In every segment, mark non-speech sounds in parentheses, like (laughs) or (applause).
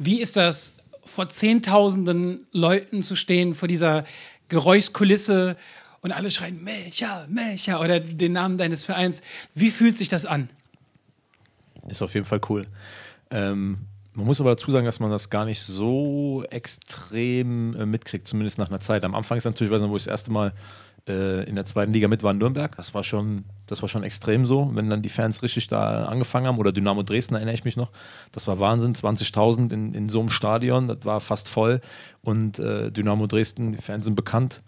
Wie ist das, vor Zehntausenden Leuten zu stehen, vor dieser Geräuschkulisse und alle schreien Melcher, Melcher oder den Namen deines Vereins? Wie fühlt sich das an? Ist auf jeden Fall cool. Ähm, man muss aber dazu sagen, dass man das gar nicht so extrem äh, mitkriegt, zumindest nach einer Zeit. Am Anfang ist natürlich, wo ich das erste Mal äh, in der zweiten Liga mit war Nürnberg. Das war schon, das war schon extrem so, wenn dann die Fans richtig da angefangen haben. Oder Dynamo Dresden, erinnere ich mich noch. Das war Wahnsinn. 20.000 in, in so einem Stadion, das war fast voll. Und äh, Dynamo Dresden, die Fans sind bekannt.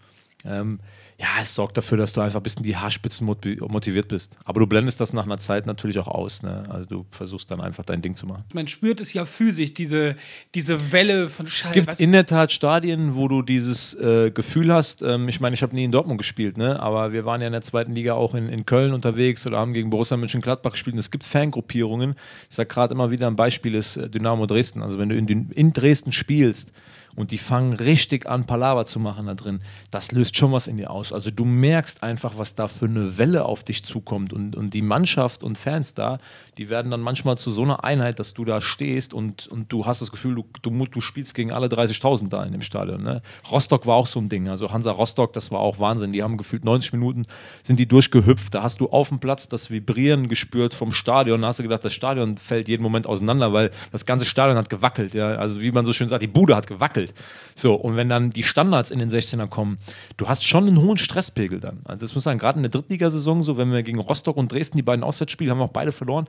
Ähm, ja, es sorgt dafür, dass du einfach ein bisschen die Haarspitzen motiviert bist. Aber du blendest das nach einer Zeit natürlich auch aus. Ne? Also du versuchst dann einfach dein Ding zu machen. Man spürt es ja physisch, diese, diese Welle von Schall. Es gibt was? in der Tat Stadien, wo du dieses äh, Gefühl hast. Ähm, ich meine, ich habe nie in Dortmund gespielt, ne? aber wir waren ja in der zweiten Liga auch in, in Köln unterwegs oder haben gegen Borussia Mönchengladbach gespielt. Und es gibt Fangruppierungen. Ich sage gerade immer wieder ein Beispiel ist äh, Dynamo Dresden. Also wenn du in, in Dresden spielst, und die fangen richtig an, Palaver zu machen da drin, das löst schon was in dir aus. Also du merkst einfach, was da für eine Welle auf dich zukommt und, und die Mannschaft und Fans da, die werden dann manchmal zu so einer Einheit, dass du da stehst und, und du hast das Gefühl, du, du, du spielst gegen alle 30.000 da in dem Stadion. Ne? Rostock war auch so ein Ding. Also Hansa Rostock, das war auch Wahnsinn. Die haben gefühlt 90 Minuten, sind die durchgehüpft. Da hast du auf dem Platz das Vibrieren gespürt vom Stadion. Da hast du gedacht, das Stadion fällt jeden Moment auseinander, weil das ganze Stadion hat gewackelt. Ja? Also wie man so schön sagt, die Bude hat gewackelt. So, und wenn dann die Standards in den 16er kommen, du hast schon einen hohen Stresspegel dann. Also das muss man sagen, gerade in der Drittligasaison so, wenn wir gegen Rostock und Dresden die beiden Auswärtsspiele haben wir auch beide verloren,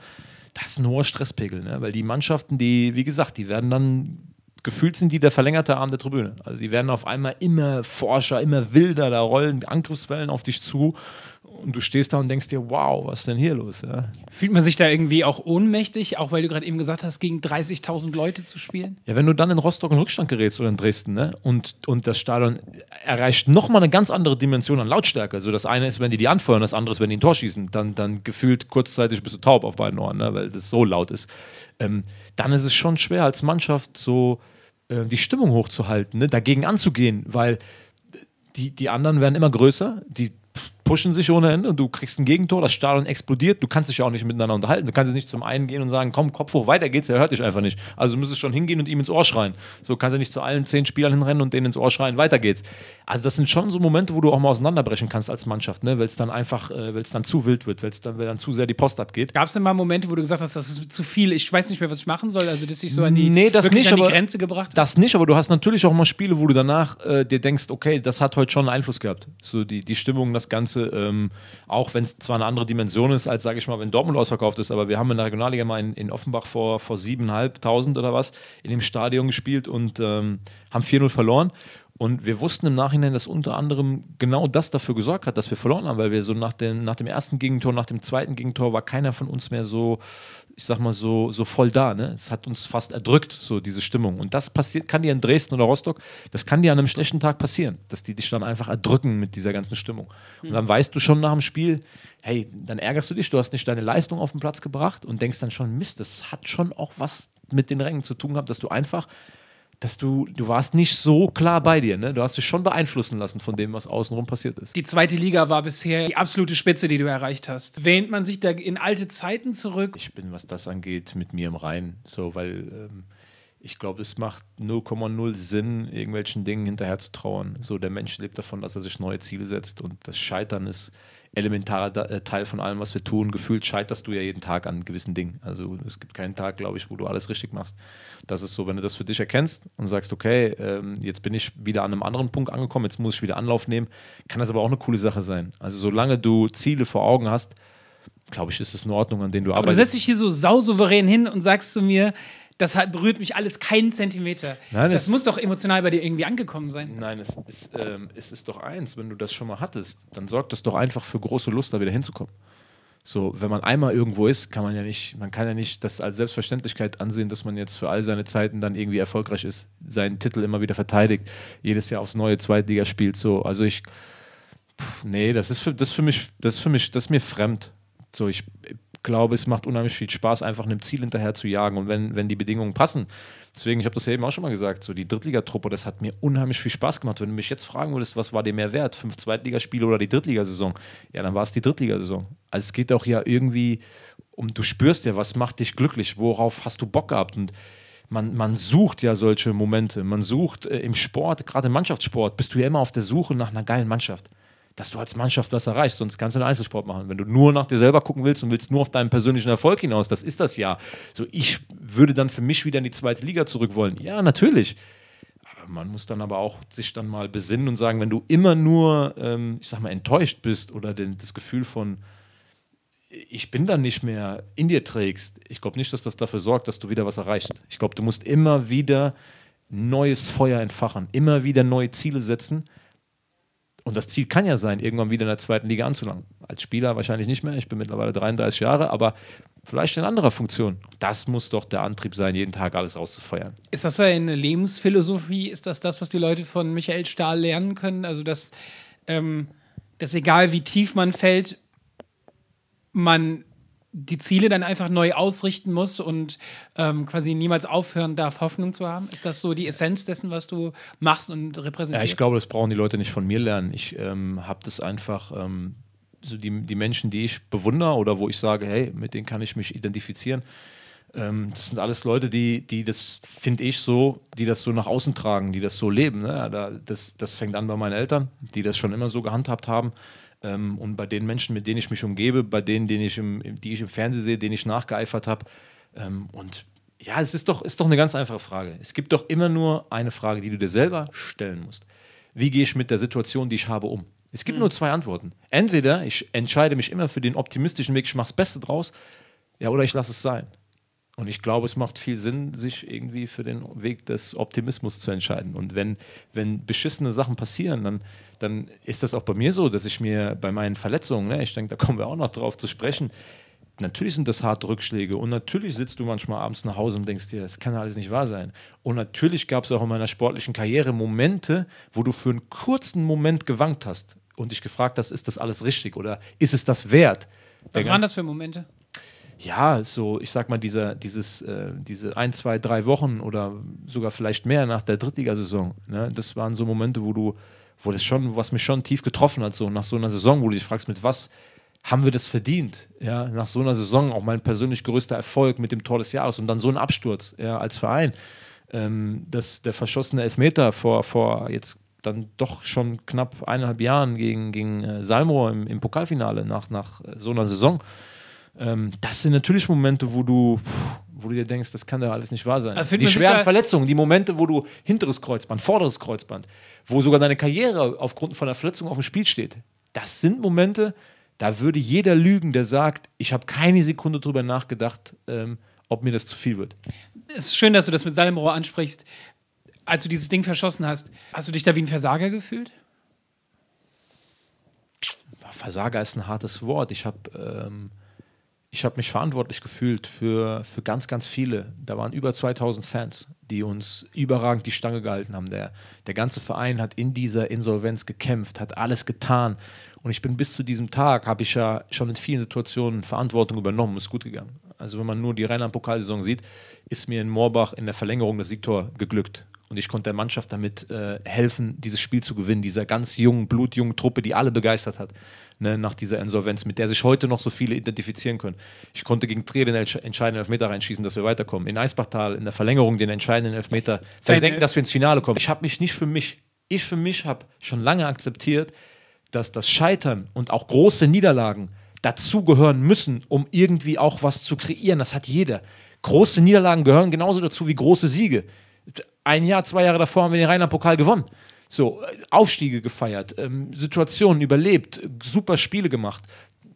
das ist ein hoher Stresspegel, ne? weil die Mannschaften, die, wie gesagt, die werden dann gefühlt sind die der verlängerte Arm der Tribüne. Also die werden auf einmal immer forscher, immer wilder, da rollen Angriffswellen auf dich zu. Und du stehst da und denkst dir, wow, was ist denn hier los? Ja? Fühlt man sich da irgendwie auch ohnmächtig, auch weil du gerade eben gesagt hast, gegen 30.000 Leute zu spielen? Ja, wenn du dann in Rostock in Rückstand gerätst oder in Dresden ne? und, und das Stadion erreicht nochmal eine ganz andere Dimension an Lautstärke. Also das eine ist, wenn die die anfeuern, das andere ist, wenn die ein Tor schießen. Dann, dann gefühlt kurzzeitig bist du taub auf beiden Ohren, ne? weil das so laut ist. Ähm, dann ist es schon schwer als Mannschaft so äh, die Stimmung hochzuhalten, ne? dagegen anzugehen, weil die, die anderen werden immer größer, die pushen sich ohne Ende und du kriegst ein Gegentor, das Stadion explodiert, du kannst dich ja auch nicht miteinander unterhalten. Du kannst nicht zum einen gehen und sagen, komm, Kopf hoch, weiter geht's, er hört dich einfach nicht. Also du müsstest schon hingehen und ihm ins Ohr schreien. So kannst du nicht zu allen zehn Spielern hinrennen und denen ins Ohr schreien, weiter geht's. Also das sind schon so Momente, wo du auch mal auseinanderbrechen kannst als Mannschaft, ne? weil es dann einfach, äh, weil es dann zu wild wird, weil es dann, dann zu sehr die Post abgeht. Gab es denn mal Momente, wo du gesagt hast, das ist zu viel, ich weiß nicht mehr, was ich machen soll, also dass ich so an die, nee, das nicht, an die aber, Grenze gebracht habe? Das nicht, aber du hast natürlich auch mal Spiele, wo du danach äh, dir denkst, okay, das hat heute schon einen Einfluss gehabt. So die, die Stimmung, das Ganze, Punkte. Ähm, auch wenn es zwar eine andere Dimension ist, als sage ich mal, wenn Dortmund ausverkauft ist, aber wir haben in der Regionalliga mal in, in Offenbach vor, vor 7.500 oder was in dem Stadion gespielt und ähm, haben 4-0 verloren. Und wir wussten im Nachhinein, dass unter anderem genau das dafür gesorgt hat, dass wir verloren haben, weil wir so nach dem, nach dem ersten Gegentor, nach dem zweiten Gegentor war keiner von uns mehr so, ich sag mal, so, so voll da. Ne? Es hat uns fast erdrückt, so diese Stimmung. Und das passiert, kann dir in Dresden oder Rostock, das kann dir an einem schlechten Tag passieren, dass die dich dann einfach erdrücken mit dieser ganzen Stimmung. Und hm. dann weißt du schon nach dem Spiel, hey, dann ärgerst du dich, du hast nicht deine Leistung auf den Platz gebracht und denkst dann schon, Mist, das hat schon auch was mit den Rängen zu tun gehabt, dass du einfach dass du, du warst nicht so klar bei dir, ne? Du hast dich schon beeinflussen lassen von dem, was außenrum passiert ist. Die zweite Liga war bisher die absolute Spitze, die du erreicht hast. Wähnt man sich da in alte Zeiten zurück? Ich bin, was das angeht, mit mir im Reinen. So, weil ähm, ich glaube, es macht 0,0 Sinn, irgendwelchen Dingen hinterher zu trauern. So, der Mensch lebt davon, dass er sich neue Ziele setzt und das Scheitern ist elementarer äh, Teil von allem, was wir tun. Gefühlt scheiterst du ja jeden Tag an gewissen Dingen. Also es gibt keinen Tag, glaube ich, wo du alles richtig machst. Das ist so, wenn du das für dich erkennst und sagst, okay, ähm, jetzt bin ich wieder an einem anderen Punkt angekommen, jetzt muss ich wieder Anlauf nehmen, kann das aber auch eine coole Sache sein. Also solange du Ziele vor Augen hast, glaube ich, ist es in Ordnung, an denen du aber arbeitest. Du setzt dich hier so sausouverän hin und sagst zu mir, das hat, berührt mich alles keinen Zentimeter. Nein, das muss doch emotional bei dir irgendwie angekommen sein. Nein, es ist, ähm, es ist doch eins, wenn du das schon mal hattest, dann sorgt das doch einfach für große Lust, da wieder hinzukommen. So, wenn man einmal irgendwo ist, kann man ja nicht, man kann ja nicht das als Selbstverständlichkeit ansehen, dass man jetzt für all seine Zeiten dann irgendwie erfolgreich ist, seinen Titel immer wieder verteidigt, jedes Jahr aufs neue Zweitliga spielt. So, also ich, pff, nee, das ist für, das ist für mich, das ist für mich, das ist mir fremd. So, ich glaube, es macht unheimlich viel Spaß, einfach einem Ziel hinterher zu jagen und wenn, wenn die Bedingungen passen. Deswegen, ich habe das ja eben auch schon mal gesagt, so die Drittligatruppe, das hat mir unheimlich viel Spaß gemacht. Wenn du mich jetzt fragen würdest, was war dir mehr wert, fünf Zweitligaspiele oder die Drittligasaison? Ja, dann war es die Drittligasaison. Also es geht auch ja irgendwie um, du spürst ja, was macht dich glücklich, worauf hast du Bock gehabt und man, man sucht ja solche Momente. Man sucht äh, im Sport, gerade im Mannschaftssport, bist du ja immer auf der Suche nach einer geilen Mannschaft dass du als Mannschaft was erreichst. Sonst kannst du einen Einzelsport machen. Wenn du nur nach dir selber gucken willst und willst nur auf deinen persönlichen Erfolg hinaus, das ist das ja. So, ich würde dann für mich wieder in die zweite Liga zurück wollen. Ja, natürlich. Aber man muss dann aber auch sich dann mal besinnen und sagen, wenn du immer nur, ähm, ich sag mal, enttäuscht bist oder den, das Gefühl von, ich bin dann nicht mehr in dir trägst, ich glaube nicht, dass das dafür sorgt, dass du wieder was erreichst. Ich glaube, du musst immer wieder neues Feuer entfachen, immer wieder neue Ziele setzen und das Ziel kann ja sein, irgendwann wieder in der zweiten Liga anzulangen. Als Spieler wahrscheinlich nicht mehr. Ich bin mittlerweile 33 Jahre, aber vielleicht in anderer Funktion. Das muss doch der Antrieb sein, jeden Tag alles rauszufeuern. Ist das eine Lebensphilosophie? Ist das das, was die Leute von Michael Stahl lernen können? Also, dass, ähm, dass egal wie tief man fällt, man die Ziele dann einfach neu ausrichten muss und ähm, quasi niemals aufhören darf, Hoffnung zu haben? Ist das so die Essenz dessen, was du machst und repräsentierst? Ja, ich glaube, das brauchen die Leute nicht von mir lernen. Ich ähm, habe das einfach, ähm, so die, die Menschen, die ich bewundere oder wo ich sage, hey, mit denen kann ich mich identifizieren, ähm, das sind alles Leute, die, die das, finde ich, so, die das so nach außen tragen, die das so leben. Ne? das, das fängt an bei meinen Eltern, die das schon immer so gehandhabt haben. Ähm, und bei den Menschen, mit denen ich mich umgebe, bei denen, denen ich im, die ich im Fernsehen sehe, denen ich nachgeeifert habe. Ähm, und ja, es ist doch, ist doch eine ganz einfache Frage. Es gibt doch immer nur eine Frage, die du dir selber stellen musst. Wie gehe ich mit der Situation, die ich habe, um? Es gibt mhm. nur zwei Antworten. Entweder ich entscheide mich immer für den optimistischen Weg, ich mache das Beste draus, ja, oder ich lasse es sein. Und ich glaube, es macht viel Sinn, sich irgendwie für den Weg des Optimismus zu entscheiden. Und wenn, wenn beschissene Sachen passieren, dann, dann ist das auch bei mir so, dass ich mir bei meinen Verletzungen, ne, ich denke, da kommen wir auch noch drauf zu sprechen, natürlich sind das harte Rückschläge und natürlich sitzt du manchmal abends nach Hause und denkst dir, das kann alles nicht wahr sein. Und natürlich gab es auch in meiner sportlichen Karriere Momente, wo du für einen kurzen Moment gewankt hast und dich gefragt hast, ist das alles richtig oder ist es das wert? Was waren das für Momente? ja, so, ich sag mal, dieser, dieses, äh, diese ein, zwei, drei Wochen oder sogar vielleicht mehr nach der Drittligasaison, ne, das waren so Momente, wo du, wo das schon, was mich schon tief getroffen hat, so nach so einer Saison, wo du dich fragst, mit was haben wir das verdient? Ja, nach so einer Saison, auch mein persönlich größter Erfolg mit dem Tor des Jahres und dann so ein Absturz ja, als Verein. Ähm, dass der verschossene Elfmeter vor, vor jetzt dann doch schon knapp eineinhalb Jahren gegen, gegen äh, Salmo im, im Pokalfinale nach, nach äh, so einer Saison ähm, das sind natürlich Momente, wo du, wo du dir denkst, das kann doch alles nicht wahr sein. Also die schweren Verletzungen, die Momente, wo du hinteres Kreuzband, vorderes Kreuzband, wo sogar deine Karriere aufgrund von einer Verletzung auf dem Spiel steht, das sind Momente, da würde jeder lügen, der sagt, ich habe keine Sekunde drüber nachgedacht, ähm, ob mir das zu viel wird. Es ist schön, dass du das mit Salmrohr ansprichst. Als du dieses Ding verschossen hast, hast du dich da wie ein Versager gefühlt? Versager ist ein hartes Wort. Ich habe ähm, ich habe mich verantwortlich gefühlt für, für ganz, ganz viele. Da waren über 2000 Fans, die uns überragend die Stange gehalten haben. Der, der ganze Verein hat in dieser Insolvenz gekämpft, hat alles getan. Und ich bin bis zu diesem Tag, habe ich ja schon in vielen Situationen Verantwortung übernommen, ist gut gegangen. Also wenn man nur die Rheinland-Pokalsaison sieht, ist mir in Moorbach in der Verlängerung das Siegtor geglückt. Und ich konnte der Mannschaft damit äh, helfen, dieses Spiel zu gewinnen, dieser ganz jungen, blutjungen Truppe, die alle begeistert hat ne, nach dieser Insolvenz, mit der sich heute noch so viele identifizieren können. Ich konnte gegen Trier den entscheidenden Elfmeter reinschießen, dass wir weiterkommen. In Eisbachtal in der Verlängerung den entscheidenden Elfmeter versenken, dass wir ins Finale kommen. Ich habe mich nicht für mich, ich für mich habe schon lange akzeptiert, dass das Scheitern und auch große Niederlagen dazugehören müssen, um irgendwie auch was zu kreieren. Das hat jeder. Große Niederlagen gehören genauso dazu wie große Siege. Ein Jahr, zwei Jahre davor haben wir den Rheinland-Pokal gewonnen. So, äh, Aufstiege gefeiert, ähm, Situationen überlebt, äh, super Spiele gemacht,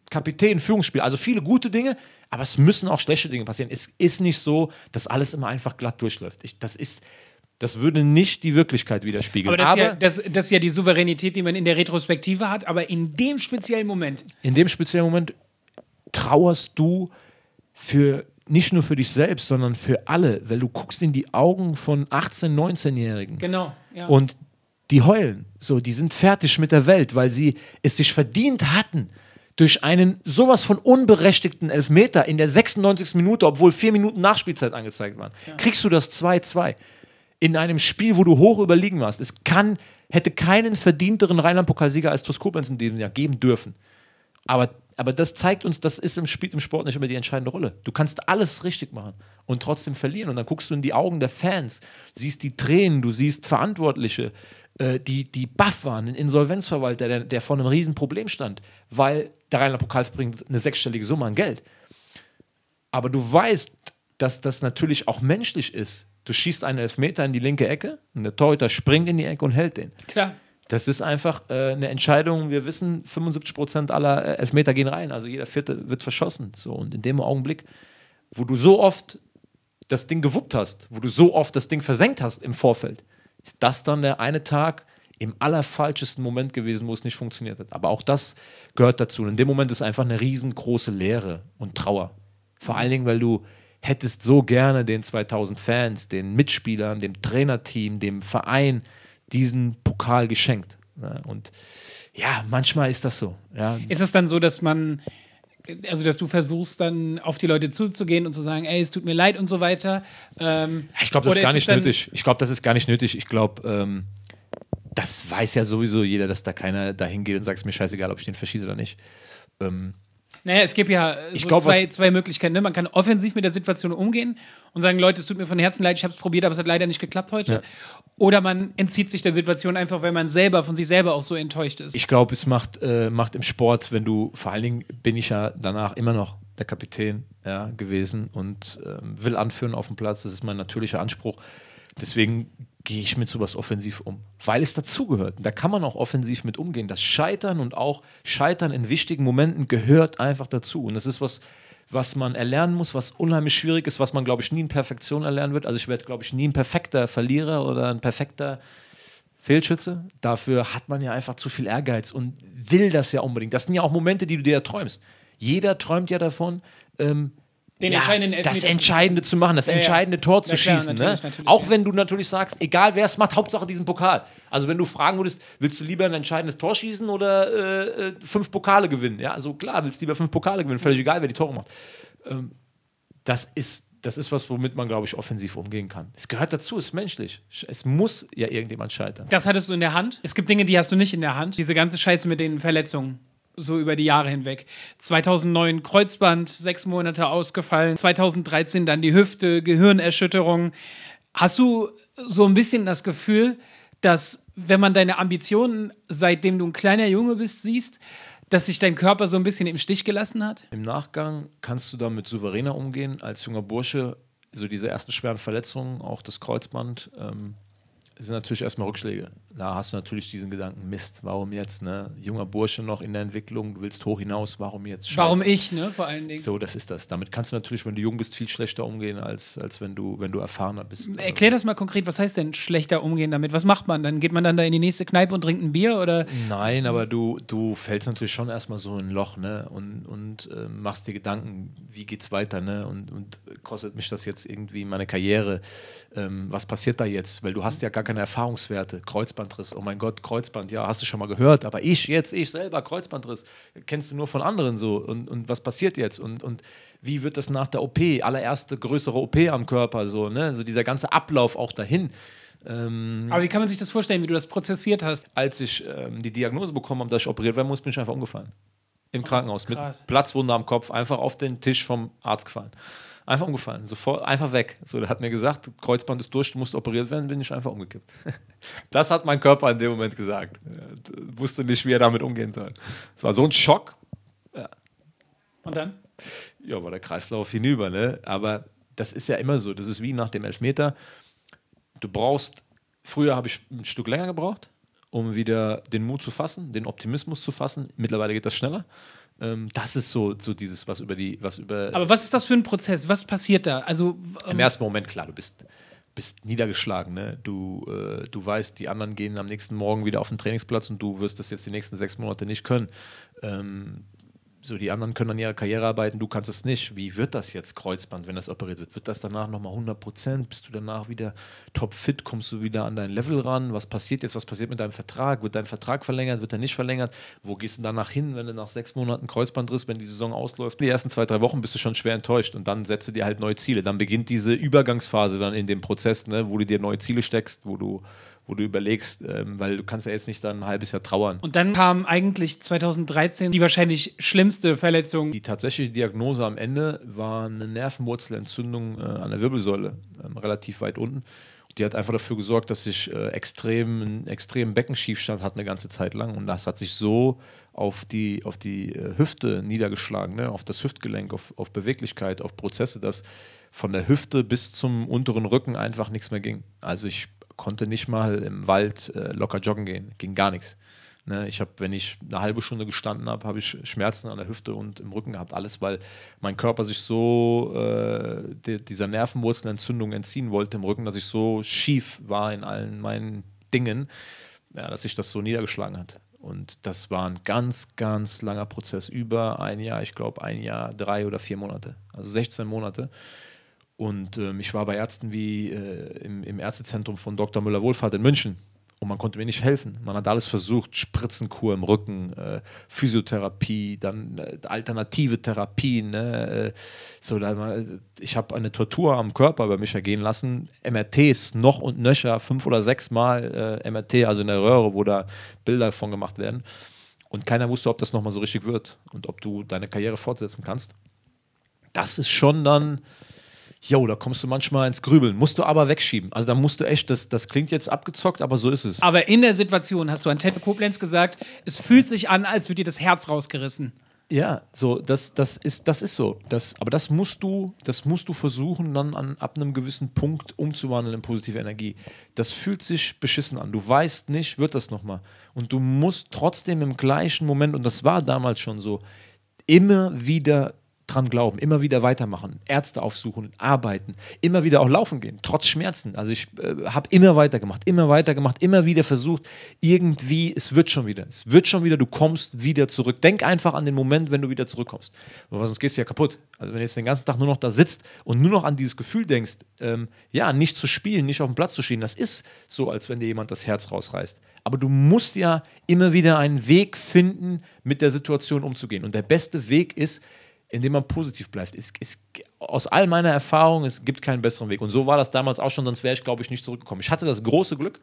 Kapitän, Führungsspiel, also viele gute Dinge, aber es müssen auch schlechte Dinge passieren. Es ist nicht so, dass alles immer einfach glatt durchläuft. Ich, das ist. Das würde nicht die Wirklichkeit widerspiegeln. Aber, das, aber ist ja, das, das, ist ja die Souveränität, die man in der Retrospektive hat, aber in dem speziellen Moment. In dem speziellen Moment trauerst du für nicht nur für dich selbst, sondern für alle, weil du guckst in die Augen von 18-, 19-Jährigen. Genau. Ja. Und die heulen. So, die sind fertig mit der Welt, weil sie es sich verdient hatten, durch einen sowas von unberechtigten Elfmeter in der 96. Minute, obwohl vier Minuten Nachspielzeit angezeigt waren, ja. kriegst du das 2-2 in einem Spiel, wo du hoch überlegen warst. Es kann, hätte keinen verdienteren Rheinland-Pokalsieger als TuS Koblenz in diesem Jahr geben dürfen. Aber, aber das zeigt uns, das ist im, Spiel, im Sport nicht immer die entscheidende Rolle. Du kannst alles richtig machen und trotzdem verlieren. Und dann guckst du in die Augen der Fans, siehst die Tränen, du siehst Verantwortliche, äh, die, die baff waren, ein Insolvenzverwalter, der, der vor einem Riesenproblem stand, weil der Rheinland Pokal bringt eine sechsstellige Summe an Geld. Aber du weißt, dass das natürlich auch menschlich ist. Du schießt einen Elfmeter in die linke Ecke und der Torhüter springt in die Ecke und hält den. Klar. Das ist einfach äh, eine Entscheidung. Wir wissen, 75 aller äh, Elfmeter gehen rein. Also jeder vierte wird verschossen. So und in dem Augenblick, wo du so oft das Ding gewuppt hast, wo du so oft das Ding versenkt hast im Vorfeld, ist das dann der eine Tag im allerfalschesten Moment gewesen, wo es nicht funktioniert hat. Aber auch das gehört dazu. Und in dem Moment ist einfach eine riesengroße Leere und Trauer. Vor allen Dingen, weil du hättest so gerne den 2000 Fans, den Mitspielern, dem Trainerteam, dem Verein diesen Pokal geschenkt. Und ja, manchmal ist das so. Ja. Ist es dann so, dass man also dass du versuchst dann auf die Leute zuzugehen und zu sagen, ey, es tut mir leid und so weiter. Ähm, ich glaube, das ist gar nicht nötig. Ich glaube, das ist gar nicht nötig. Ich glaube, ähm, das weiß ja sowieso jeder, dass da keiner dahin geht und sagt, es mir scheißegal, ob ich den verschieße oder nicht. Ähm, naja, es gibt ja äh, so glaub, zwei, zwei Möglichkeiten. Ne? Man kann offensiv mit der Situation umgehen und sagen, Leute, es tut mir von Herzen leid, ich habe es probiert, aber es hat leider nicht geklappt heute. Ja. Oder man entzieht sich der Situation einfach, weil man selber von sich selber auch so enttäuscht ist. Ich glaube, es macht, äh, macht im Sport, wenn du, vor allen Dingen bin ich ja danach immer noch der Kapitän ja, gewesen und äh, will anführen auf dem Platz, das ist mein natürlicher Anspruch Deswegen gehe ich mit sowas offensiv um, weil es dazugehört. Da kann man auch offensiv mit umgehen. Das Scheitern und auch Scheitern in wichtigen Momenten gehört einfach dazu. Und das ist was, was man erlernen muss, was unheimlich schwierig ist, was man, glaube ich, nie in Perfektion erlernen wird. Also ich werde, glaube ich, nie ein perfekter Verlierer oder ein perfekter Fehlschütze. Dafür hat man ja einfach zu viel Ehrgeiz und will das ja unbedingt. Das sind ja auch Momente, die du dir ja träumst. Jeder träumt ja davon, ähm, den ja, entscheidenden Elfmeter das Entscheidende zu machen, das ja, entscheidende Tor zu klar, schießen. Natürlich, ne? natürlich, Auch wenn du natürlich sagst, egal wer es macht, Hauptsache diesen Pokal. Also wenn du fragen würdest, willst du lieber ein entscheidendes Tor schießen oder äh, äh, fünf Pokale gewinnen? Ja, also klar, willst du lieber fünf Pokale gewinnen, völlig egal, wer die Tore macht. Ähm, das ist das ist was, womit man, glaube ich, offensiv umgehen kann. Es gehört dazu, es ist menschlich. Es muss ja irgendjemand scheitern. Das hattest du in der Hand. Es gibt Dinge, die hast du nicht in der Hand. Diese ganze Scheiße mit den Verletzungen so über die Jahre hinweg. 2009 Kreuzband, sechs Monate ausgefallen, 2013 dann die Hüfte, Gehirnerschütterung. Hast du so ein bisschen das Gefühl, dass wenn man deine Ambitionen, seitdem du ein kleiner Junge bist, siehst, dass sich dein Körper so ein bisschen im Stich gelassen hat? Im Nachgang kannst du damit souveräner umgehen als junger Bursche. So diese ersten schweren Verletzungen, auch das Kreuzband, ähm, sind natürlich erstmal Rückschläge. Da hast du natürlich diesen Gedanken, Mist, warum jetzt, ne? Junger Bursche noch in der Entwicklung, du willst hoch hinaus, warum jetzt? Scheiß. Warum ich, ne? Vor allen Dingen. So, das ist das. Damit kannst du natürlich, wenn du jung bist, viel schlechter umgehen, als, als wenn du, wenn du erfahrener bist. Erklär das mal konkret, was heißt denn schlechter umgehen damit? Was macht man? Dann geht man dann da in die nächste Kneipe und trinkt ein Bier oder? Nein, aber du, du fällst natürlich schon erstmal so ein Loch, ne? Und, und äh, machst dir Gedanken, wie geht's weiter, ne? Und, und kostet mich das jetzt irgendwie meine Karriere? Ähm, was passiert da jetzt? Weil du hast ja gar keine Erfahrungswerte. Kreuzbandriss, oh mein Gott, Kreuzband, ja, hast du schon mal gehört, aber ich jetzt, ich selber, Kreuzbandriss, kennst du nur von anderen so und, und was passiert jetzt und, und wie wird das nach der OP, allererste größere OP am Körper, so, ne, so dieser ganze Ablauf auch dahin. Ähm, aber wie kann man sich das vorstellen, wie du das prozessiert hast? Als ich ähm, die Diagnose bekommen habe, dass ich operiert werden muss, bin ich einfach umgefallen. Im oh, Krankenhaus oh, mit Platzwunde am Kopf, einfach auf den Tisch vom Arzt gefallen. Einfach umgefallen, sofort, einfach weg. So, der hat mir gesagt, Kreuzband ist durch, du musst operiert werden, bin ich einfach umgekippt. (laughs) Das hat mein Körper in dem Moment gesagt. Er wusste nicht, wie er damit umgehen soll. Es war so ein Schock. Ja. Und dann? Ja, war der Kreislauf hinüber, ne? Aber das ist ja immer so. Das ist wie nach dem Elfmeter. Du brauchst, früher habe ich ein Stück länger gebraucht, um wieder den Mut zu fassen, den Optimismus zu fassen. Mittlerweile geht das schneller. Ähm, das ist so, so dieses, was über die, was über. Aber was ist das für ein Prozess? Was passiert da? Also ähm im ersten Moment klar, du bist bist niedergeschlagen, ne? Du, äh, du weißt, die anderen gehen am nächsten Morgen wieder auf den Trainingsplatz und du wirst das jetzt die nächsten sechs Monate nicht können. Ähm, so die anderen können an ihrer Karriere arbeiten, du kannst es nicht. Wie wird das jetzt Kreuzband, wenn das operiert wird? Wird das danach nochmal 100 Prozent? Bist du danach wieder topfit? Kommst du wieder an dein Level ran? Was passiert jetzt? Was passiert mit deinem Vertrag? Wird dein Vertrag verlängert? Wird er nicht verlängert? Wo gehst du danach hin, wenn du nach sechs Monaten Kreuzband Kreuzbandriss, wenn die Saison ausläuft? Die ersten zwei, drei Wochen bist du schon schwer enttäuscht und dann setzt du dir halt neue Ziele. Dann beginnt diese Übergangsphase dann in dem Prozess, ne, wo du dir neue Ziele steckst, wo du wo du überlegst, ähm, weil du kannst ja jetzt nicht dann ein halbes Jahr trauern. Und dann kam eigentlich 2013 die wahrscheinlich schlimmste Verletzung. Die tatsächliche Diagnose am Ende war eine Nervenwurzelentzündung äh, an der Wirbelsäule, ähm, relativ weit unten. Die hat einfach dafür gesorgt, dass ich äh, extrem, einen extremen Beckenschiefstand hatte eine ganze Zeit lang. Und das hat sich so auf die, auf die äh, Hüfte niedergeschlagen, ne? auf das Hüftgelenk, auf, auf Beweglichkeit, auf Prozesse, dass von der Hüfte bis zum unteren Rücken einfach nichts mehr ging. Also ich konnte nicht mal im Wald äh, locker joggen gehen, ging gar nichts. Ne? Ich habe, wenn ich eine halbe Stunde gestanden habe, habe ich Schmerzen an der Hüfte und im Rücken gehabt. Alles, weil mein Körper sich so äh, de, dieser Nervenwurzelentzündung entziehen wollte im Rücken, dass ich so schief war in allen meinen Dingen, ja, dass sich das so niedergeschlagen hat. Und das war ein ganz, ganz langer Prozess. Über ein Jahr, ich glaube, ein Jahr, drei oder vier Monate. Also 16 Monate. Und ähm, ich war bei Ärzten wie äh, im, im, Ärztezentrum von Dr. Müller Wohlfahrt in München. Und man konnte mir nicht helfen. Man hat alles versucht: Spritzenkur im Rücken, äh, Physiotherapie, dann äh, alternative Therapien. Ne? Äh, so, ich habe eine Tortur am Körper bei mich ergehen lassen. MRTs noch und nöcher, fünf oder sechs Mal äh, MRT, also in der Röhre, wo da Bilder von gemacht werden. Und keiner wusste, ob das nochmal so richtig wird und ob du deine Karriere fortsetzen kannst. Das ist schon dann yo, da kommst du manchmal ins Grübeln, musst du aber wegschieben. Also da musst du echt, das, das klingt jetzt abgezockt, aber so ist es. Aber in der Situation hast du an Ted Koblenz gesagt, es fühlt sich an, als würde dir das Herz rausgerissen. Ja, so, das, das, ist, das ist so. Das, aber das musst du, das musst du versuchen, dann an, ab einem gewissen Punkt umzuwandeln in positive Energie. Das fühlt sich beschissen an. Du weißt nicht, wird das nochmal. Und du musst trotzdem im gleichen Moment, und das war damals schon so, immer wieder dran glauben, immer wieder weitermachen, Ärzte aufsuchen, arbeiten, immer wieder auch laufen gehen, trotz Schmerzen. Also ich äh, habe immer weitergemacht, immer weitergemacht, immer wieder versucht, irgendwie, es wird schon wieder, es wird schon wieder, du kommst wieder zurück. Denk einfach an den Moment, wenn du wieder zurückkommst. weil sonst gehst du ja kaputt. Also wenn du jetzt den ganzen Tag nur noch da sitzt und nur noch an dieses Gefühl denkst, ähm, ja, nicht zu spielen, nicht auf dem Platz zu stehen, das ist so, als wenn dir jemand das Herz rausreißt. Aber du musst ja immer wieder einen Weg finden, mit der Situation umzugehen. Und der beste Weg ist, indem man positiv bleibt. Es, es, aus all meiner Erfahrung, es gibt keinen besseren Weg. Und so war das damals auch schon, sonst wäre ich, glaube ich, nicht zurückgekommen. Ich hatte das große Glück,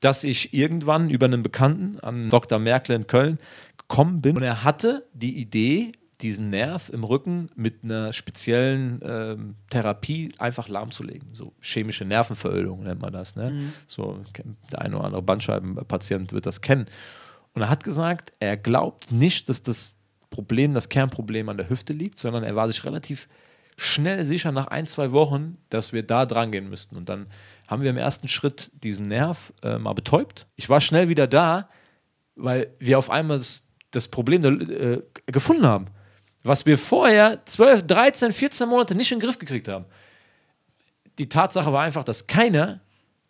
dass ich irgendwann über einen Bekannten an Dr. Merkel in Köln gekommen bin. Und er hatte die Idee, diesen Nerv im Rücken mit einer speziellen ähm, Therapie einfach lahmzulegen. So chemische Nervenverödung nennt man das. Ne? Mhm. So der eine oder andere Bandscheibenpatient wird das kennen. Und er hat gesagt, er glaubt nicht, dass das Problem, das Kernproblem an der Hüfte liegt, sondern er war sich relativ schnell sicher nach ein, zwei Wochen, dass wir da dran gehen müssten. Und dann haben wir im ersten Schritt diesen Nerv äh, mal betäubt. Ich war schnell wieder da, weil wir auf einmal das, das Problem äh, gefunden haben, was wir vorher 12, 13, 14 Monate nicht in den Griff gekriegt haben. Die Tatsache war einfach, dass keiner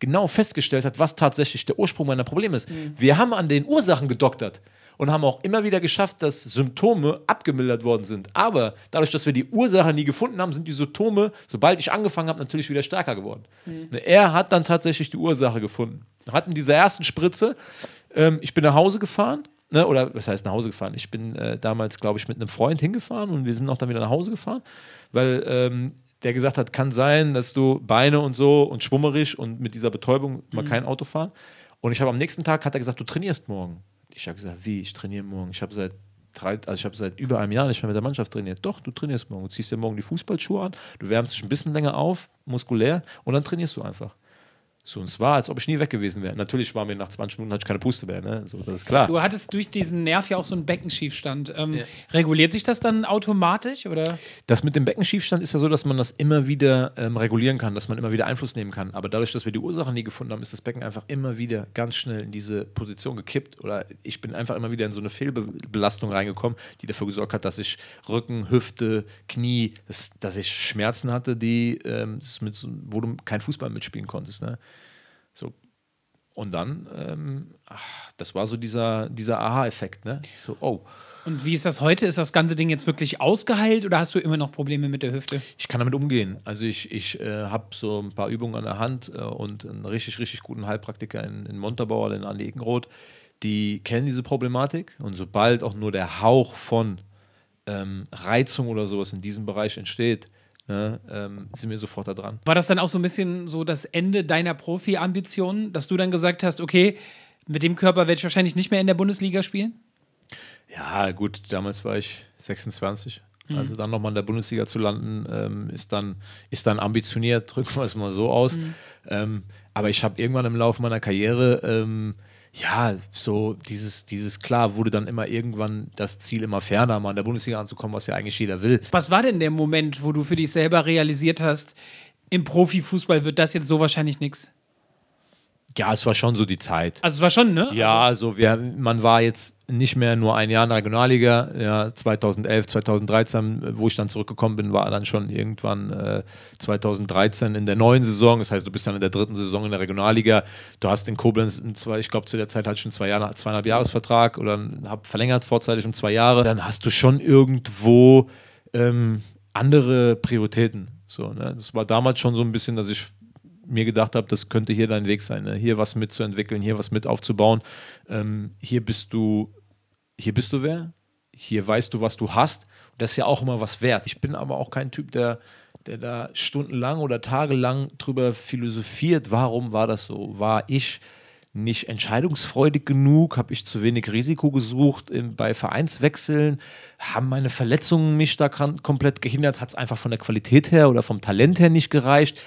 genau festgestellt hat, was tatsächlich der Ursprung meiner Probleme ist. Mhm. Wir haben an den Ursachen gedoktert und haben auch immer wieder geschafft, dass Symptome abgemildert worden sind. Aber dadurch, dass wir die Ursache nie gefunden haben, sind die Symptome, sobald ich angefangen habe, natürlich wieder stärker geworden. Mhm. Ne, er hat dann tatsächlich die Ursache gefunden. Hat in dieser ersten Spritze, ähm, ich bin nach Hause gefahren, ne, oder was heißt nach Hause gefahren? Ich bin äh, damals, glaube ich, mit einem Freund hingefahren und wir sind auch dann wieder nach Hause gefahren, weil ähm, der gesagt hat, kann sein, dass du Beine und so und schwummerig und mit dieser Betäubung mal mhm. kein Auto fahren. Und ich habe am nächsten Tag, hat er gesagt, du trainierst morgen. Ich habe gesagt, wie? Ich trainiere morgen. Ich habe seit drei, also ich habe seit über einem Jahr nicht mehr mit der Mannschaft trainiert. Doch, du trainierst morgen. Du ziehst dir morgen die Fußballschuhe an, du wärmst dich ein bisschen länger auf, muskulär, und dann trainierst du einfach. So, und es war, als ob ich nie weg gewesen wäre. Natürlich war mir nach 20 Minuten hatte ich keine Puste mehr, ne? So, das ist klar. Du hattest durch diesen Nerv ja auch so einen Beckenschiefstand. Ähm, ja. Reguliert sich das dann automatisch oder? Das mit dem Beckenschiefstand ist ja so, dass man das immer wieder ähm, regulieren kann, dass man immer wieder Einfluss nehmen kann. Aber dadurch, dass wir die Ursachen nie gefunden haben, ist das Becken einfach immer wieder ganz schnell in diese Position gekippt. Oder ich bin einfach immer wieder in so eine Fehlbelastung reingekommen, die dafür gesorgt hat, dass ich Rücken, Hüfte, Knie, dass, dass ich Schmerzen hatte, die ähm, mit, wo du kein Fußball mitspielen konntest. Ne? Und dann, ähm, ach, das war so dieser, dieser Aha-Effekt, ne? So, oh. Und wie ist das heute? Ist das ganze Ding jetzt wirklich ausgeheilt oder hast du immer noch Probleme mit der Hüfte? Ich kann damit umgehen. Also ich, ich äh, habe so ein paar Übungen an der Hand äh, und einen richtig, richtig guten Heilpraktiker in, in Montabaur, den Andi Ekenroth, die kennen diese Problematik und sobald auch nur der Hauch von ähm, Reizung oder sowas in diesem Bereich entsteht, ne, ähm, sind wir sofort da dran. War das dann auch so ein bisschen so das Ende deiner Profi-Ambitionen, dass du dann gesagt hast, okay, mit dem Körper werde ich wahrscheinlich nicht mehr in der Bundesliga spielen? Ja, gut, damals war ich 26. Mhm. Also dann nochmal in der Bundesliga zu landen, ähm, ist, dann, ist dann ambitioniert, (laughs) drücken wir es mal so aus. Mhm. Ähm, aber ich habe irgendwann im Laufe meiner Karriere ähm, ja, so dieses, dieses klar wurde dann immer irgendwann das Ziel immer ferner, mal in der Bundesliga anzukommen, was ja eigentlich jeder will. Was war denn der Moment, wo du für dich selber realisiert hast, im Profifußball wird das jetzt so wahrscheinlich nichts? Ja, es war schon so die Zeit. Also es war schon, ne? Ja, also wir, man war jetzt nicht mehr nur ein Jahr in der Regionalliga. Ja, 2011, 2013, äh, wo ich dann zurückgekommen bin, war dann schon irgendwann äh, 2013 in der neuen Saison. Das heißt, du bist dann in der dritten Saison in der Regionalliga. Du hast in Koblenz, in zwei, ich glaube, zu der Zeit halt schon zwei Jahre, zweieinhalb Jahresvertrag oder hab verlängert vorzeitig um zwei Jahre. Dann hast du schon irgendwo ähm, andere Prioritäten. So, ne? Das war damals schon so ein bisschen, dass ich mir gedacht habe, das könnte hier dein Weg sein, ne? hier was mitzuentwickeln, hier was mit aufzubauen. Ähm, hier bist du, hier bist du wer, hier weißt du, was du hast. Das ist ja auch immer was wert. Ich bin aber auch kein Typ, der, der da stundenlang oder tagelang drüber philosophiert, warum war das so? War ich nicht entscheidungsfreudig genug? Habe ich zu wenig Risiko gesucht in, bei Vereinswechseln? Haben meine Verletzungen mich da komplett gehindert? Hat es einfach von der Qualität her oder vom Talent her nicht gereicht?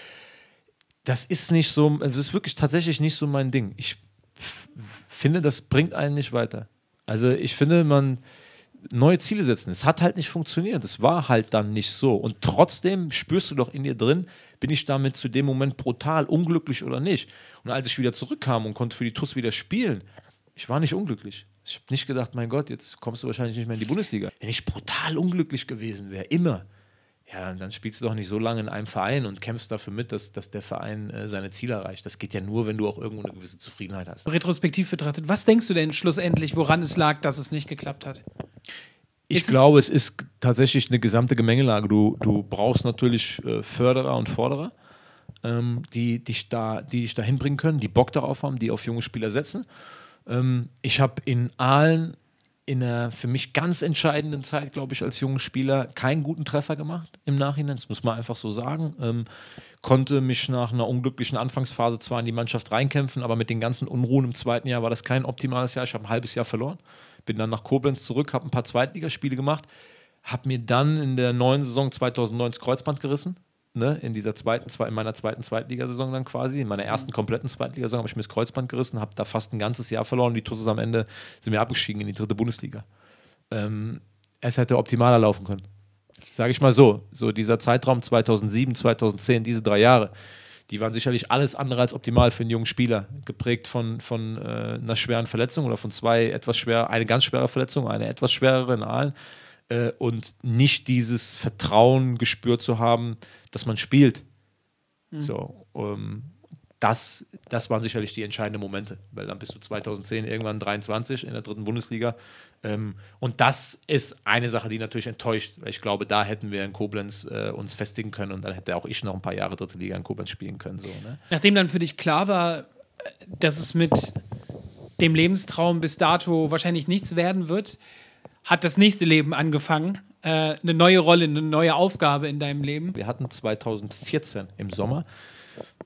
das ist nicht so, das ist wirklich tatsächlich nicht so mein Ding. Ich finde, das bringt einen nicht weiter. Also ich finde, man neue Ziele setzen. Es hat halt nicht funktioniert. Es war halt dann nicht so. Und trotzdem spürst du doch in dir drin, bin ich damit zu dem Moment brutal unglücklich oder nicht. Und als ich wieder zurückkam und konnte für die TUS wieder spielen, ich war nicht unglücklich. Ich habe nicht gedacht, mein Gott, jetzt kommst du wahrscheinlich nicht mehr in die Bundesliga. Wenn ich brutal unglücklich gewesen wäre, immer, ja, dann, dann, spielst du doch nicht so lange in einem Verein und kämpfst dafür mit, dass, dass der Verein äh, seine Ziele erreicht. Das geht ja nur, wenn du auch irgendwo eine gewisse Zufriedenheit hast. Retrospektiv betrachtet, was denkst du denn schlussendlich, woran es lag, dass es nicht geklappt hat? Ich ist glaube, es, es, ist tatsächlich eine gesamte Gemengelage. Du, du brauchst natürlich äh, Förderer und Forderer, ähm, die, dich da, die dich da hinbringen können, die Bock darauf haben, die auf junge Spieler setzen. Ähm, ich habe in Aalen in einer für mich ganz entscheidenden Zeit, glaube ich, als junger Spieler keinen guten Treffer gemacht im Nachhinein. Das muss man einfach so sagen. Ähm, konnte mich nach einer unglücklichen Anfangsphase zwar in die Mannschaft reinkämpfen, aber mit den ganzen Unruhen im zweiten Jahr war das kein optimales Jahr. Ich habe ein halbes Jahr verloren. Bin dann nach Koblenz zurück, habe ein paar Zweitligaspiele gemacht, habe mir dann in der neuen Saison 2009 das Kreuzband gerissen ne, in dieser zweiten, in meiner zweiten Zweitligasaison dann quasi, in meiner ersten kompletten Zweitligasaison habe ich mir das Kreuzband gerissen, habe da fast ein ganzes Jahr verloren. Die Tusses am Ende sind mir abgeschieden in die dritte Bundesliga. Ähm, es hätte optimaler laufen können. Sage ich mal so, so dieser Zeitraum 2007, 2010, diese drei Jahre, die waren sicherlich alles andere als optimal für einen jungen Spieler, geprägt von, von äh, einer schweren Verletzung oder von zwei etwas schwer, eine ganz schwere Verletzung, eine etwas schwerere in Aalen äh, und nicht dieses Vertrauen gespürt zu haben, dass man spielt. Mhm. So, ähm, das, das waren sicherlich die entscheidenden Momente, weil dann bist du 2010 irgendwann 23 in der dritten Bundesliga. Ähm, und das ist eine Sache, die natürlich enttäuscht, weil ich glaube, da hätten wir in Koblenz äh, uns festigen können und dann hätte auch ich noch ein paar Jahre dritte Liga in Koblenz spielen können. So, ne? Nachdem dann für dich klar war, äh, dass es mit dem Lebenstraum bis dato wahrscheinlich nichts werden wird, hat das nächste Leben angefangen. Äh, eine neue Rolle, eine neue Aufgabe in deinem Leben. Wir hatten 2014 im Sommer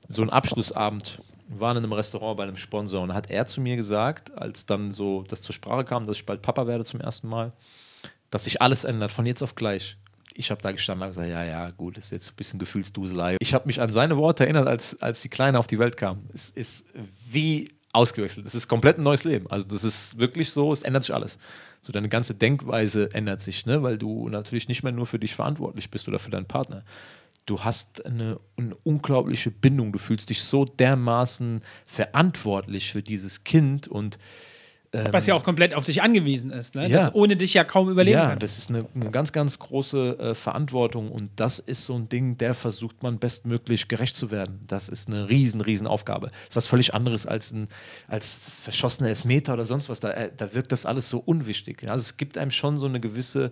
so einen Abschlussabend. Wir waren in einem Restaurant bei einem Sponsor und hat er zu mir gesagt, als dann so das zur Sprache kam, dass ich bald Papa werde zum ersten Mal, dass sich alles ändert von jetzt auf gleich ich habe da gestanden und gesagt, ja, ja, gut, ist jetzt ein bisschen Gefühlsduselei. Ich habe mich an seine Worte erinnert, als, als die Kleine auf die Welt kam. Es ist wie ausgewechselt. Es ist komplett ein neues Leben. Also das ist wirklich so, es ändert sich alles. So deine ganze Denkweise ändert sich, ne? weil du natürlich nicht mehr nur für dich verantwortlich bist oder für deinen Partner. Du hast eine, eine unglaubliche Bindung. Du fühlst dich so dermaßen verantwortlich für dieses Kind und ähm, Was ja ähm, auch komplett auf dich angewiesen ist, ne? Ja. das ohne dich ja kaum überleben ja, kann. Ja, das ist eine, eine, ganz, ganz große äh, Verantwortung und das ist so ein Ding, der versucht man bestmöglich gerecht zu werden. Das ist eine riesen, riesen Aufgabe. Das ist was völlig anderes als ein als verschossener Elfmeter oder sonst was. Da, äh, da wirkt das alles so unwichtig. Also es gibt einem schon so eine gewisse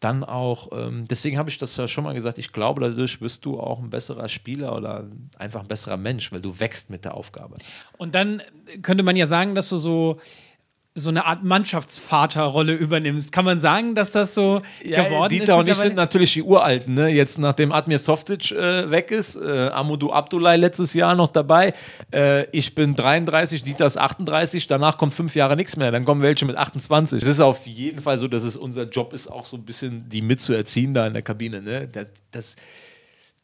dann auch, ähm, deswegen habe ich das ja schon mal gesagt, ich glaube, dadurch wirst du auch ein besserer Spieler oder einfach ein besserer Mensch, weil du wächst mit der Aufgabe. Und dann könnte man ja sagen, dass du so so eine Art Mannschaftsvaterrolle übernimmst. Kann man sagen, dass das so ja, geworden Dieter ist? Dieter und ich sind natürlich die Uralten. Ne? Jetzt, nachdem Admir Softic äh, weg ist, äh, Amadou Abdullahi letztes Jahr noch dabei. Äh, ich bin 33, Dieter ist 38. Danach kommt fünf Jahre nichts mehr. Dann kommen welche mit 28. Es ist auf jeden Fall so, dass es unser Job ist, auch so ein bisschen die mitzuerziehen da in der Kabine. Ne? das, das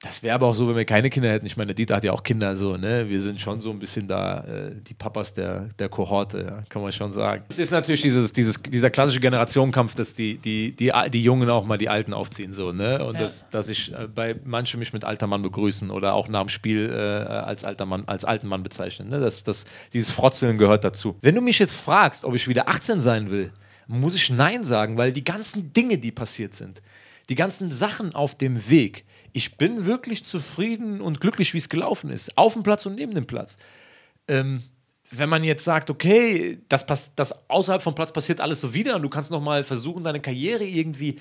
das wäre aber auch so, wenn wir keine Kinder hätten. Ich meine, Dieter hat ja auch Kinder, so, ne? Wir sind schon so ein bisschen da, äh, die Papas der, der Kohorte, ja? kann man schon sagen. Es ist natürlich dieses, dieses, dieser klassische Generationenkampf, dass die, die, die, die Jungen auch mal die Alten aufziehen, so, ne? Und ja. dass, dass ich äh, bei manchen mich mit alter Mann begrüßen oder auch nach dem Spiel äh, als alter Mann, als alten Mann bezeichnen. Ne? Das, das, dieses Frotzeln gehört dazu. Wenn du mich jetzt fragst, ob ich wieder 18 sein will, muss ich Nein sagen, weil die ganzen Dinge, die passiert sind, die ganzen Sachen auf dem Weg, ich bin wirklich zufrieden und glücklich, wie es gelaufen ist. Auf dem Platz und neben dem Platz. Ähm, wenn man jetzt sagt, okay, das, das außerhalb vom Platz passiert alles so wieder und du kannst nochmal versuchen, deine Karriere irgendwie.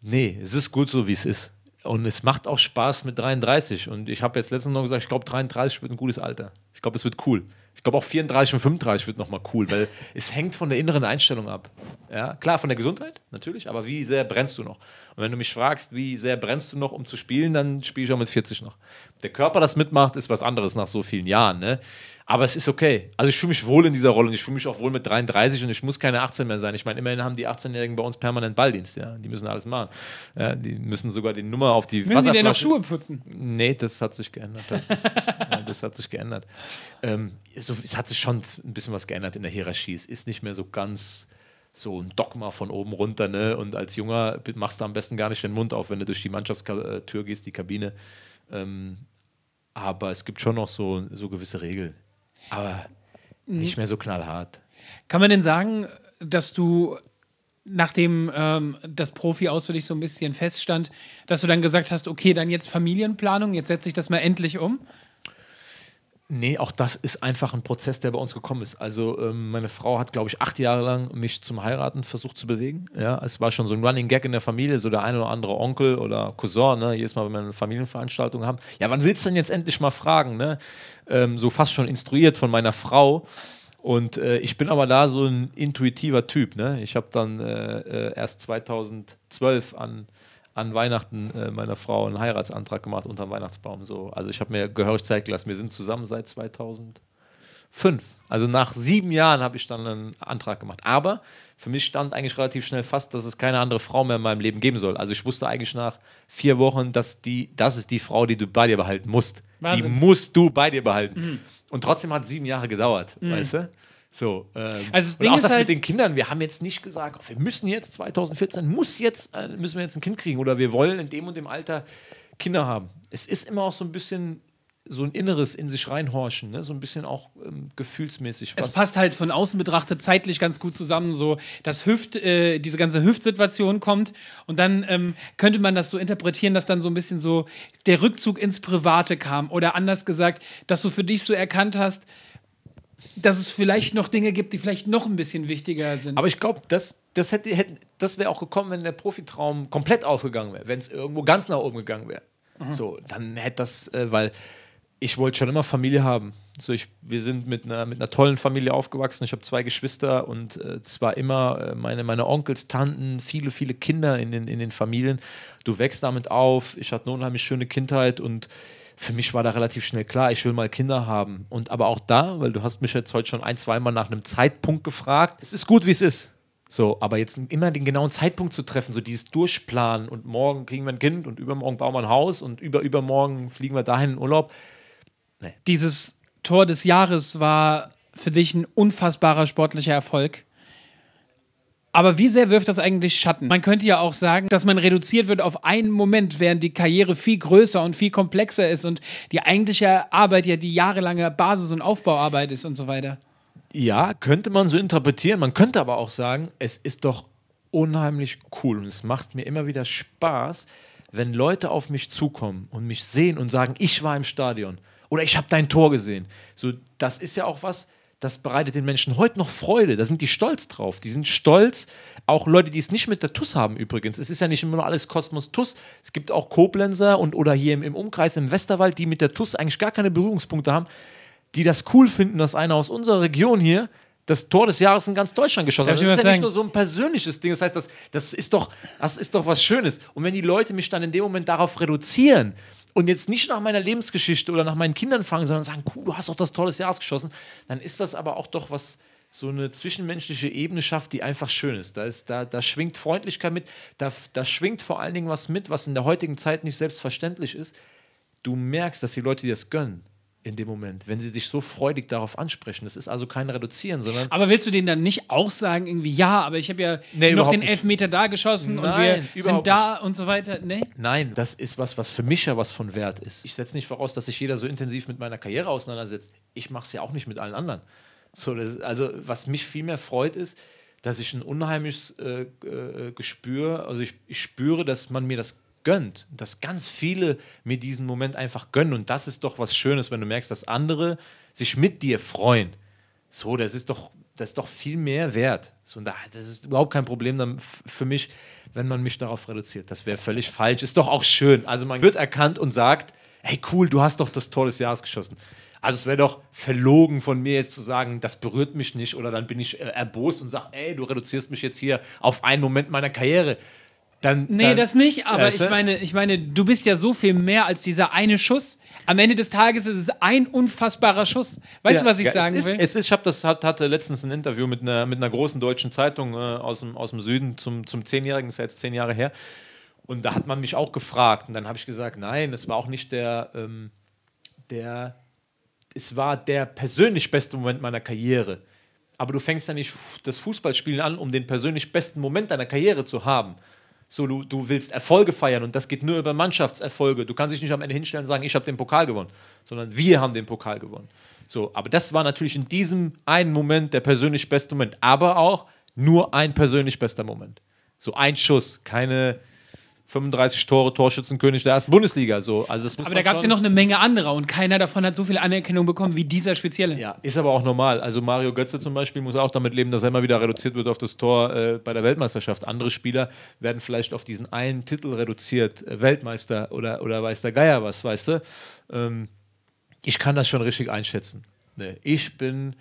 Nee, es ist gut so, wie es ist. Und es macht auch Spaß mit 33. Und ich habe jetzt letztens noch gesagt, ich glaube, 33 wird ein gutes Alter. Ich glaube, es wird cool. Ich glaube auch 34 und 35 wird nochmal cool, weil (laughs) es hängt von der inneren Einstellung ab. Ja, klar, von der Gesundheit natürlich, aber wie sehr brennst du noch? Und wenn du mich fragst, wie sehr brennst du noch, um zu spielen, dann spiele ich auch mit 40 noch. Der Körper, das mitmacht, ist was anderes nach so vielen Jahren. Ne? Aber es ist okay. Also ich fühle mich wohl in dieser Rolle und ich fühle mich auch wohl mit 33 und ich muss keine 18 mehr sein. Ich meine, immerhin haben die 18-Jährigen bei uns permanent Balldienst. Ja? Die müssen alles machen. Ja, die müssen sogar die Nummer auf die Müssen Wasserflasche... die denn noch Schuhe putzen? Nee, das hat sich geändert. Das, (laughs) das hat sich geändert. Ähm, so, es hat sich schon ein bisschen was geändert in der Hierarchie. Es ist nicht mehr so ganz so ein Dogma von oben runter. Ne? Und als Junger machst du am besten gar nicht den Mund auf, wenn du durch die Mannschaftstür äh, gehst, die Kabine. Ähm, aber es gibt schon noch so, so gewisse Regeln. Aber nicht mehr so knallhart. Kann man denn sagen, dass du, nachdem ähm, das Profi ausführlich so ein bisschen feststand, dass du dann gesagt hast, okay, dann jetzt Familienplanung, jetzt setze ich das mal endlich um? Nee, auch das ist einfach ein Prozess, der bei uns gekommen ist. Also ähm, meine Frau hat, glaube ich, acht Jahre lang mich zum Heiraten versucht zu bewegen. Ja, es war schon so ein Running Gag in der Familie, so der eine oder andere Onkel oder Cousin, ne? jedes Mal, wenn wir eine Familienveranstaltung haben. Ja, wann willst du denn jetzt endlich mal fragen? Ne? Ähm, so fast schon instruiert von meiner Frau. Und äh, ich bin aber da so ein intuitiver Typ. Ne? Ich habe dann äh, äh, erst 2012 an an Weihnachten äh, meiner Frau einen Heiratsantrag gemacht unter dem Weihnachtsbaum. So. Also ich habe mir gehörig Zeit gelassen. Wir sind zusammen seit 2005. Also nach sieben Jahren habe ich dann einen Antrag gemacht. Aber für mich stand eigentlich relativ schnell fast, dass es keine andere Frau mehr in meinem Leben geben soll. Also ich wusste eigentlich nach vier Wochen, dass die, das ist die Frau, die du bei dir behalten musst. Wahnsinn. Die musst du bei dir behalten. Mhm. Und trotzdem hat es sieben Jahre gedauert, mhm. weißt du? So, ähm, also das Ding auch ist das halt, mit den Kindern, wir haben jetzt nicht gesagt, oh, wir müssen jetzt 2014, muss jetzt, äh, müssen wir jetzt ein Kind kriegen oder wir wollen in dem und dem Alter Kinder haben. Es ist immer auch so ein bisschen so ein Inneres in sich reinhorchen, ne? so ein bisschen auch ähm, gefühlsmäßig. es passt halt von außen betrachtet zeitlich ganz gut zusammen, so dass Hüft, äh, diese ganze Hüftsituation kommt und dann ähm, könnte man das so interpretieren, dass dann so ein bisschen so der Rückzug ins Private kam oder anders gesagt, dass du für dich so erkannt hast, dass es vielleicht noch Dinge gibt, die vielleicht noch ein bisschen wichtiger sind. Aber ich glaube, das, das, hätte, hätte, das wäre auch gekommen, wenn der Profitraum komplett aufgegangen wäre, wenn es irgendwo ganz nach oben gegangen wäre. Mhm. So, dann hätte das, äh, weil ich wollte schon immer Familie haben. So, ich, wir sind mit einer, mit einer tollen Familie aufgewachsen. Ich habe zwei Geschwister und äh, zwar immer äh, meine, meine Onkels, Tanten, viele, viele Kinder in den, in den Familien. Du wächst damit auf. Ich hatte eine unheimlich schöne Kindheit und für mich war da relativ schnell klar, ich will mal Kinder haben. Und aber auch da, weil du hast mich jetzt heute schon ein, zweimal nach einem Zeitpunkt gefragt, es ist gut, wie es ist. So, aber jetzt immer den genauen Zeitpunkt zu treffen, so dieses Durchplanen und morgen kriegen wir ein Kind und übermorgen bauen wir ein Haus und über übermorgen fliegen wir dahin in Urlaub. Nee. Dieses Tor des Jahres war für dich ein unfassbarer sportlicher Erfolg. Aber wie sehr wirft das eigentlich Schatten? Man könnte ja auch sagen, dass man reduziert wird auf einen Moment, während die Karriere viel größer und viel komplexer ist und die eigentliche Arbeit ja die jahrelange Basis- und Aufbauarbeit ist und so weiter. Ja, könnte man so interpretieren. Man könnte aber auch sagen, es ist doch unheimlich cool und es macht mir immer wieder Spaß, wenn Leute auf mich zukommen und mich sehen und sagen, ich war im Stadion oder ich habe dein Tor gesehen. So, das ist ja auch was, das bereitet den Menschen heute noch Freude. Da sind die stolz drauf. Die sind stolz. Auch Leute, die es nicht mit der TUS haben übrigens. Es ist ja nicht immer nur alles Kosmos TUS. Es gibt auch Koblenzer und oder hier im, im Umkreis im Westerwald, die mit der TUS eigentlich gar keine Berührungspunkte haben, die das cool finden, dass einer aus unserer Region hier das Tor des Jahres in ganz Deutschland geschossen hat. Das ist ja sagen? nicht nur so ein persönliches Ding. Das heißt, das, das, ist doch, das ist doch was Schönes. Und wenn die Leute mich dann in dem Moment darauf reduzieren, und jetzt nicht nach meiner Lebensgeschichte oder nach meinen Kindern fragen, sondern sagen, cool, du hast doch das tolles Jahr geschossen, dann ist das aber auch doch was so eine zwischenmenschliche Ebene schafft, die einfach schön ist. Da, ist, da, da schwingt Freundlichkeit mit, da, da schwingt vor allen Dingen was mit, was in der heutigen Zeit nicht selbstverständlich ist. Du merkst, dass die Leute dir das gönnen in dem Moment, wenn sie sich so freudig darauf ansprechen. Das ist also kein Reduzieren, sondern. Aber willst du denen dann nicht auch sagen, irgendwie, ja, aber ich habe ja nee, noch den nicht. Elfmeter da geschossen Nein, und wir sind da nicht. und so weiter? Nee? Nein, das ist was, was für mich ja was von Wert ist. Ich setze nicht voraus, dass sich jeder so intensiv mit meiner Karriere auseinandersetzt. Ich mache es ja auch nicht mit allen anderen. So, das, also, was mich viel mehr freut, ist, dass ich ein unheimliches äh, äh, Gespür, also ich, ich spüre, dass man mir das gönnt, dass ganz viele mir diesen Moment einfach gönnen. Und das ist doch was Schönes, wenn du merkst, dass andere sich mit dir freuen. So, das ist doch, das ist doch viel mehr wert. So, und das ist überhaupt kein Problem dann für mich, wenn man mich darauf reduziert. Das wäre völlig falsch. Ist doch auch schön. Also man wird erkannt und sagt, hey cool, du hast doch das Tor des Jahres geschossen. Also es wäre doch verlogen von mir jetzt zu sagen, das berührt mich nicht oder dann bin ich äh, erbost und sage, ey, du reduzierst mich jetzt hier auf einen Moment meiner Karriere. Dann, nee, dann, das nicht, aber ich meine, ich meine, du bist ja so viel mehr als dieser eine Schuss. Am Ende des Tages ist es ein unfassbarer Schuss. Weißt ja, du, was ich ja, sagen es ist, will? Es ist, ich hab das, hatte letztens ein Interview mit einer, mit einer großen deutschen Zeitung äh, aus, dem, aus dem Süden zum, zum Zehnjährigen, das ist jetzt zehn Jahre her. Und da hat man mich auch gefragt. Und dann habe ich gesagt, nein, es war auch nicht der, ähm, der, es war der persönlich beste Moment meiner Karriere. Aber du fängst ja nicht das Fußballspielen an, um den persönlich besten Moment deiner Karriere zu haben. So, du, du willst Erfolge feiern und das geht nur über Mannschaftserfolge. Du kannst dich nicht am Ende hinstellen und sagen, ich habe den Pokal gewonnen, sondern wir haben den Pokal gewonnen. So, aber das war natürlich in diesem einen Moment der persönlich beste Moment, aber auch nur ein persönlich bester Moment. So ein Schuss, keine 35 Tore, Torschützenkönig der ersten Bundesliga. So. Also das muss aber da gab es ja noch eine Menge anderer und keiner davon hat so viel Anerkennung bekommen wie dieser spezielle. Ja, ist aber auch normal. Also Mario Götze zum Beispiel muss auch damit leben, dass er immer wieder reduziert wird auf das Tor äh, bei der Weltmeisterschaft. Andere Spieler werden vielleicht auf diesen einen Titel reduziert, äh, Weltmeister oder, oder weiß der Geier was, weißt du? Ähm, ich kann das schon richtig einschätzen. Ne? Ich bin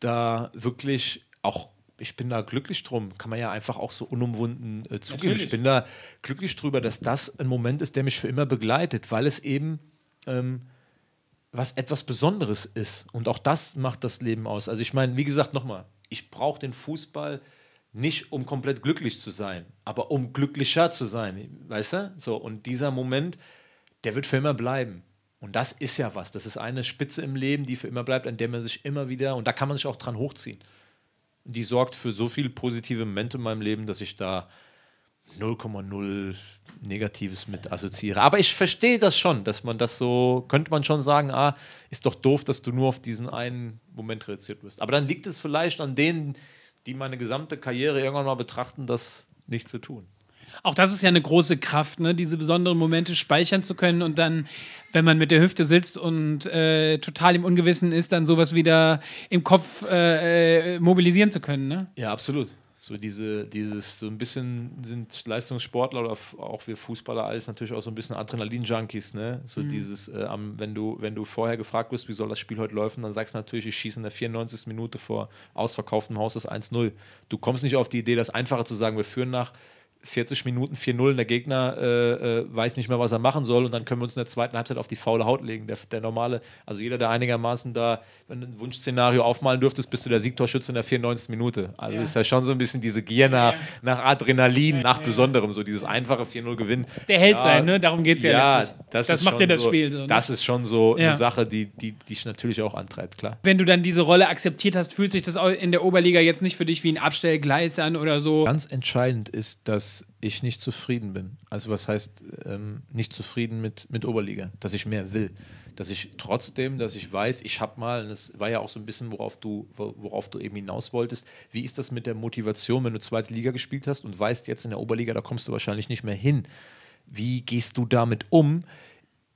da wirklich auch ich bin da glücklich drum. Kann man ja einfach auch so unumwunden äh, zugeben. Natürlich. Ich bin da glücklich drüber, dass das ein Moment ist, der mich für immer begleitet, weil es eben ähm, was etwas Besonderes ist. Und auch das macht das Leben aus. Also ich meine, wie gesagt, nochmal, ich brauche den Fußball nicht, um komplett glücklich zu sein, aber um glücklicher zu sein. Weißt du? So, und dieser Moment, der wird für immer bleiben. Und das ist ja was. Das ist eine Spitze im Leben, die für immer bleibt, an der man sich immer wieder, und da kann man sich auch dran hochziehen die sorgt für so viel positive Momente in meinem Leben, dass ich da 0,0 Negatives mit assoziiere. Aber ich verstehe das schon, dass man das so, könnte man schon sagen, ah, ist doch doof, dass du nur auf diesen einen Moment reduziert wirst. Aber dann liegt es vielleicht an denen, die meine gesamte Karriere irgendwann mal betrachten, das nicht zu tun. Auch das ist ja eine große Kraft, ne? diese besonderen Momente speichern zu können und dann, wenn man mit der Hüfte sitzt und äh, total im Ungewissen ist, dann sowas wieder im Kopf äh, äh mobilisieren zu können. Ne? Ja, absolut. So diese, dieses, so ein bisschen sind Leistungssportler oder auch wir Fußballer alles natürlich auch so ein bisschen Adrenalin-Junkies, ne? So mhm. dieses, äh, am, wenn du, wenn du vorher gefragt wirst, wie soll das Spiel heute laufen, dann sagst du natürlich, ich schieße in der 94. Minute vor ausverkauftem Haus das 1-0. Du kommst nicht auf die Idee, das Einfache zu sagen, wir führen nach 40 Minuten 4-0 der Gegner äh, äh, weiß nicht mehr, was er machen soll und dann können wir uns in der zweiten Halbzeit auf die faule Haut legen. Der, der normale, also jeder, der einigermaßen da ein Wunschszenario aufmalen dürftest, bist du der Siegtorschütze in der 94. Minute. Also ja. ist ja schon so ein bisschen diese Gier nach, ja. nach Adrenalin, ja, nach Besonderem, so dieses einfache 4-0 gewinn Der Held sein, ne? darum geht es ja, ja letztlich. Das, das macht ja das so, Spiel. So, ne? Das ist schon so eine Sache, die, die, die dich natürlich auch antreibt, klar. Wenn du dann diese Rolle akzeptiert hast, fühlt sich das in der Oberliga jetzt nicht für dich wie ein Abstellgleis an oder so? Ganz entscheidend ist, dass dass ich nicht zufrieden bin. Also was heißt ähm, nicht zufrieden mit, mit Oberliga, dass ich mehr will. Dass ich trotzdem, dass ich weiß, ich habe mal, und das war ja auch so ein bisschen, worauf du, worauf du eben hinaus wolltest, wie ist das mit der Motivation, wenn du zweite Liga gespielt hast und weißt jetzt in der Oberliga, da kommst du wahrscheinlich nicht mehr hin. Wie gehst du damit um?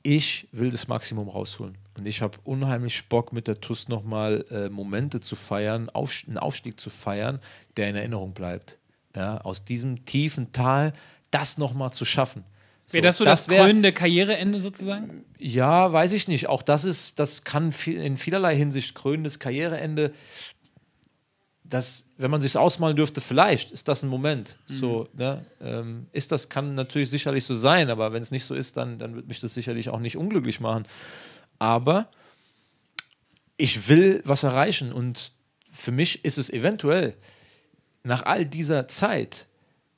ich will das Maximum rausholen. Und ich habe unheimlich Bock, mit der TUS nochmal äh, Momente zu feiern, auf, einen Aufstieg zu feiern, der in Erinnerung bleibt ja, aus diesem tiefen Tal das nochmal zu schaffen. So, wäre das so das, das krönende Karriereende sozusagen? Ja, weiß ich nicht. Auch das ist, das kann viel, in vielerlei Hinsicht krönendes Karriereende. Das, wenn man sich ausmalen dürfte, vielleicht ist das ein Moment. Mhm. So, ne? ähm, ist das kann natürlich sicherlich so sein, aber wenn es nicht so ist, dann, dann wird mich das sicherlich auch nicht unglücklich machen. Aber ich will was erreichen und für mich ist es eventuell nach all dieser Zeit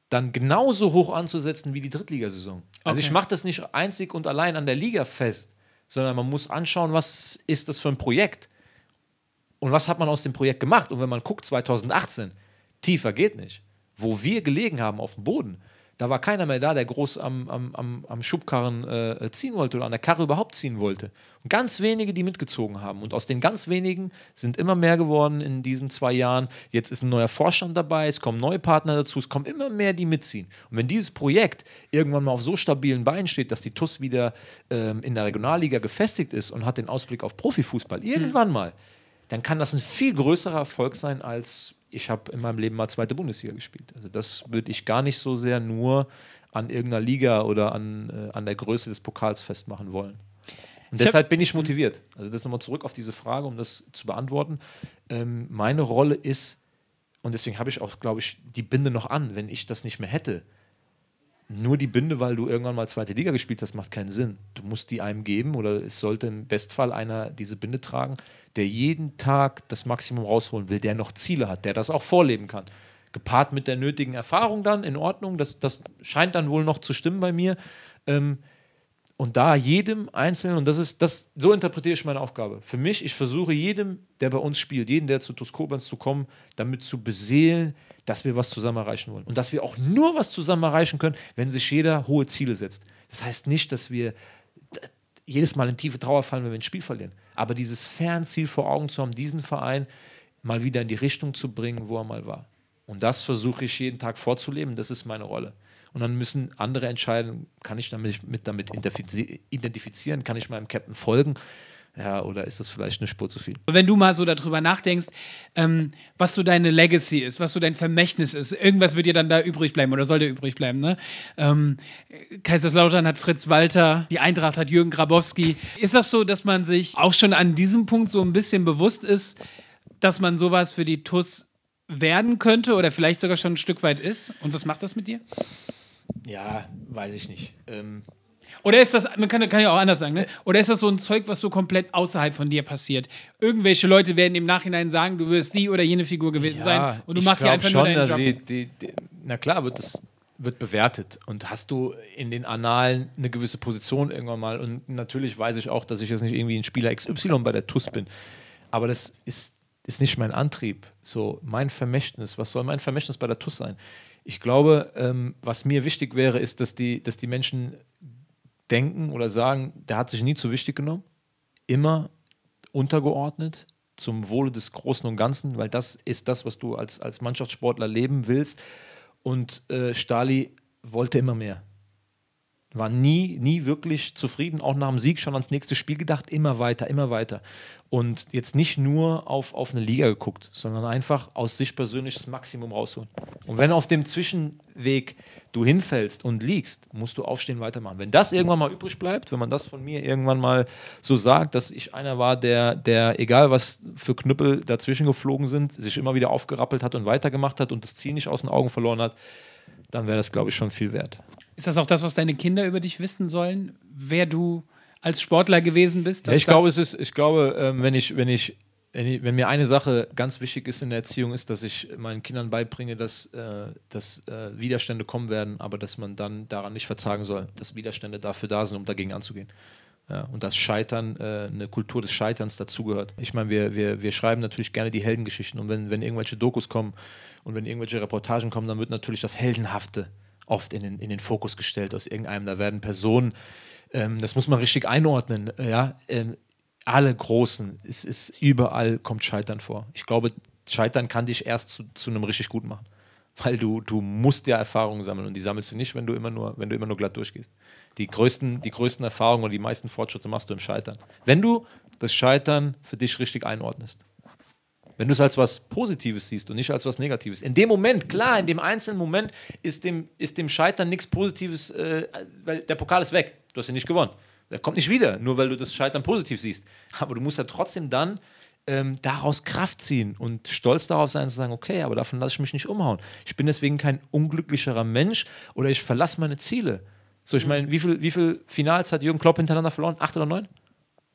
dann genauso hoch anzusetzen wie die Drittligasaison. Also okay. ich mache das nicht einzig und allein an der Liga fest, sondern man muss anschauen, was ist das für ein Projekt und was hat man aus dem Projekt gemacht. Und wenn man guckt, 2018, tiefer geht nicht, wo wir gelegen haben auf dem Boden, da war keiner mehr da, der groß am, am, am, am Schubkarren äh, ziehen wollte oder an der Karre überhaupt ziehen wollte. Und ganz wenige, die mitgezogen haben. Und aus den ganz wenigen sind immer mehr geworden in diesen zwei Jahren. Jetzt ist ein neuer Vorstand dabei, es kommen neue Partner dazu, es kommen immer mehr, die mitziehen. Und wenn dieses Projekt irgendwann mal auf so stabilen Beinen steht, dass die TUS wieder ähm, in der Regionalliga gefestigt ist und hat den Ausblick auf Profifußball, irgendwann hm. mal, dann kann das ein viel größerer Erfolg sein als ich habe in meinem Leben mal zweite Bundesliga gespielt. Also das würde ich gar nicht so sehr nur an irgendeiner Liga oder an, äh, an der Größe des Pokals festmachen wollen. Und deshalb bin ich mhm. motiviert. Also das nochmal zurück auf diese Frage, um das zu beantworten. Ähm, meine Rolle ist, und deswegen habe ich auch, glaube ich, die Binde noch an, wenn ich das nicht mehr hätte, nur die Binde, weil du irgendwann mal zweite Liga gespielt hast, macht keinen Sinn. Du musst die einem geben oder es sollte im Bestfall einer diese Binde tragen, der jeden Tag das Maximum rausholen will, der noch Ziele hat, der das auch vorleben kann. Gepaart mit der nötigen Erfahrung dann, in Ordnung, das, das scheint dann wohl noch zu stimmen bei mir. Ähm, und da jedem Einzelnen, und das ist, das, so interpretiere ich meine Aufgabe. Für mich, ich versuche jedem, der bei uns spielt, jeden, der zu Toskobans zu kommen, damit zu beseelen, dass wir was zusammen erreichen wollen. Und dass wir auch nur was zusammen erreichen können, wenn sich jeder hohe Ziele setzt. Das heißt nicht, dass wir jedes Mal in tiefe Trauer fallen, wenn wir ein Spiel verlieren. Aber dieses Fernziel vor Augen zu haben, diesen Verein mal wieder in die Richtung zu bringen, wo er mal war. Und das versuche ich jeden Tag vorzuleben. Das ist meine Rolle. Und dann müssen andere entscheiden, kann ich damit, mit, damit identifizieren, kann ich meinem Captain folgen. Ja, oder ist das vielleicht eine Spur zu viel? Wenn du mal so darüber nachdenkst, ähm, was so deine Legacy ist, was so dein Vermächtnis ist, irgendwas wird dir dann da übrig bleiben oder soll dir übrig bleiben. Ne? Ähm, Kaiserslautern hat Fritz Walter, die Eintracht hat Jürgen Grabowski. Ist das so, dass man sich auch schon an diesem Punkt so ein bisschen bewusst ist, dass man sowas für die TUS werden könnte oder vielleicht sogar schon ein Stück weit ist? Und was macht das mit dir? Ja, weiß ich nicht. Ähm oder ist das, man kann, kann ja auch anders sagen, ne? oder ist das so ein Zeug, was so komplett außerhalb von dir passiert? Irgendwelche Leute werden im Nachhinein sagen, du wirst die oder jene Figur gewesen ja, sein und du machst ja einfach schon, nur deinen Job. Die, die, die, na klar, wird das wird bewertet und hast du in den Annalen eine gewisse Position irgendwann mal und natürlich weiß ich auch, dass ich jetzt nicht irgendwie ein Spieler XY bei der TUS bin, aber das ist, ist nicht mein Antrieb, so mein Vermächtnis, was soll mein Vermächtnis bei der TUS sein? Ich glaube, ähm, was mir wichtig wäre, ist, dass die, dass die Menschen denken oder sagen, der hat sich nie zu wichtig genommen, immer untergeordnet zum Wohle des Großen und Ganzen, weil das ist das, was du als, als Mannschaftssportler leben willst. Und äh, Stali wollte immer mehr. War nie, nie wirklich zufrieden, auch nach dem Sieg schon ans nächste Spiel gedacht, immer weiter, immer weiter. Und jetzt nicht nur auf, auf eine Liga geguckt, sondern einfach aus sich persönlich das Maximum rausholen. Und wenn auf dem Zwischenweg du hinfällst und liegst, musst du aufstehen, weitermachen. Wenn das irgendwann mal übrig bleibt, wenn man das von mir irgendwann mal so sagt, dass ich einer war, der, der egal was für Knüppel dazwischen geflogen sind, sich immer wieder aufgerappelt hat und weitergemacht hat und das Ziel nicht aus den Augen verloren hat, dann wäre das, glaube ich, schon viel wert. Ist das auch das, was deine Kinder über dich wissen sollen, wer du als Sportler gewesen bist? Ja, ich glaube, es ist, ich glaube, ähm, wenn ich, wenn ich, wenn mir eine Sache ganz wichtig ist in der Erziehung, ist, dass ich meinen Kindern beibringe, dass, äh, dass äh, Widerstände kommen werden, aber dass man dann daran nicht verzagen soll, dass Widerstände dafür da sind, um dagegen anzugehen. Ja, und das Scheitern, äh, eine Kultur des Scheiterns dazugehört. Ich meine, wir, wir, wir schreiben natürlich gerne die Heldengeschichten und wenn, wenn irgendwelche Dokus kommen und wenn irgendwelche Reportagen kommen, dann wird natürlich das Heldenhafte oft in den, in den Fokus gestellt aus irgendeinem. Da werden Personen, ähm, das muss man richtig einordnen, äh, ja. Ähm, alle Großen, es ist überall kommt Scheitern vor. Ich glaube, Scheitern kann dich erst zu, zu einem richtig gut machen. Weil du, du musst ja Erfahrungen sammeln und die sammelst du nicht, wenn du immer nur, wenn du immer nur glatt durchgehst. Die größten, die größten Erfahrungen und die meisten Fortschritte machst du im Scheitern. Wenn du das Scheitern für dich richtig einordnest. Wenn du es als was Positives siehst und nicht als was Negatives. In dem Moment, klar, in dem einzelnen Moment ist dem, ist dem Scheitern nichts Positives, äh, weil der Pokal ist weg. Du hast ihn nicht gewonnen. Der kommt nicht wieder, nur weil du das Scheitern positiv siehst. Aber du musst ja halt trotzdem dann ähm, daraus Kraft ziehen und stolz darauf sein, zu sagen, okay, aber davon lasse ich mich nicht umhauen. Ich bin deswegen kein unglücklicherer Mensch oder ich verlasse meine Ziele. So, ich mhm. meine, wie viele wie viel Finals hat Jürgen Klopp hintereinander verloren? Acht oder neun?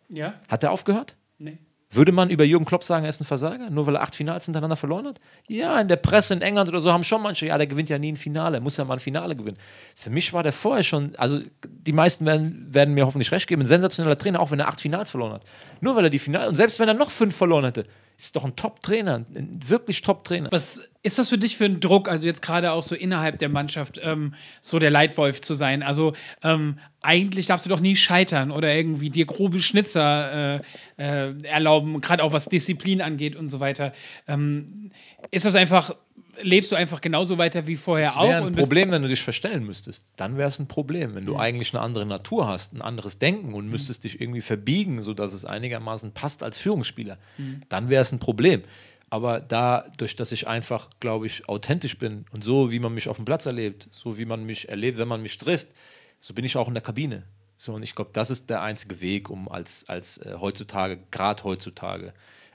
Ja. Hat er aufgehört? Nee. Würde man über Jürgen Klopp sagen, er ist ein Versager, nur weil er acht Finals hintereinander verloren hat? Ja, in der Presse in England oder so haben schon manche, ja, der gewinnt ja nie ein Finale, muss ja mal ein Finale gewinnen. Für mich war der vorher schon, also die meisten werden, werden mir hoffentlich recht geben, ein sensationeller Trainer, auch wenn er acht Finals verloren hat. Nur weil er die Finale, und selbst wenn er noch fünf verloren hätte, ist doch ein Top-Trainer, ein wirklich Top-Trainer. Was ist das für dich für ein Druck, also jetzt gerade auch so innerhalb der Mannschaft, ähm, so der Leitwolf zu sein? Also ähm, eigentlich darfst du doch nie scheitern oder irgendwie dir grobe Schnitzer äh, äh, erlauben, gerade auch was Disziplin angeht und so weiter. Ähm, ist das einfach lebst du einfach genauso weiter wie vorher das auch. Das wäre ein Problem, wenn du dich verstellen müsstest. Dann wäre es ein Problem, wenn du mhm. eigentlich eine andere Natur hast, ein anderes Denken und mhm. müsstest mhm. dich irgendwie verbiegen, sodass es einigermaßen passt als Führungsspieler. Mhm. Dann wäre es ein Problem. Aber dadurch, dass ich einfach, glaube ich, authentisch bin und so, wie man mich auf dem Platz erlebt, so wie man mich erlebt, wenn man mich trifft, so bin ich auch in der Kabine. So, und ich glaube, das ist der einzige Weg, um als, als äh, heutzutage, gerade heutzutage,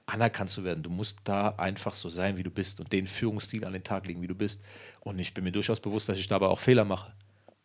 anerkannt zu werden. Du musst da einfach so sein, wie du bist und den Führungsstil an den Tag legen, wie du bist. Und ich bin mir durchaus bewusst, dass ich dabei auch Fehler mache.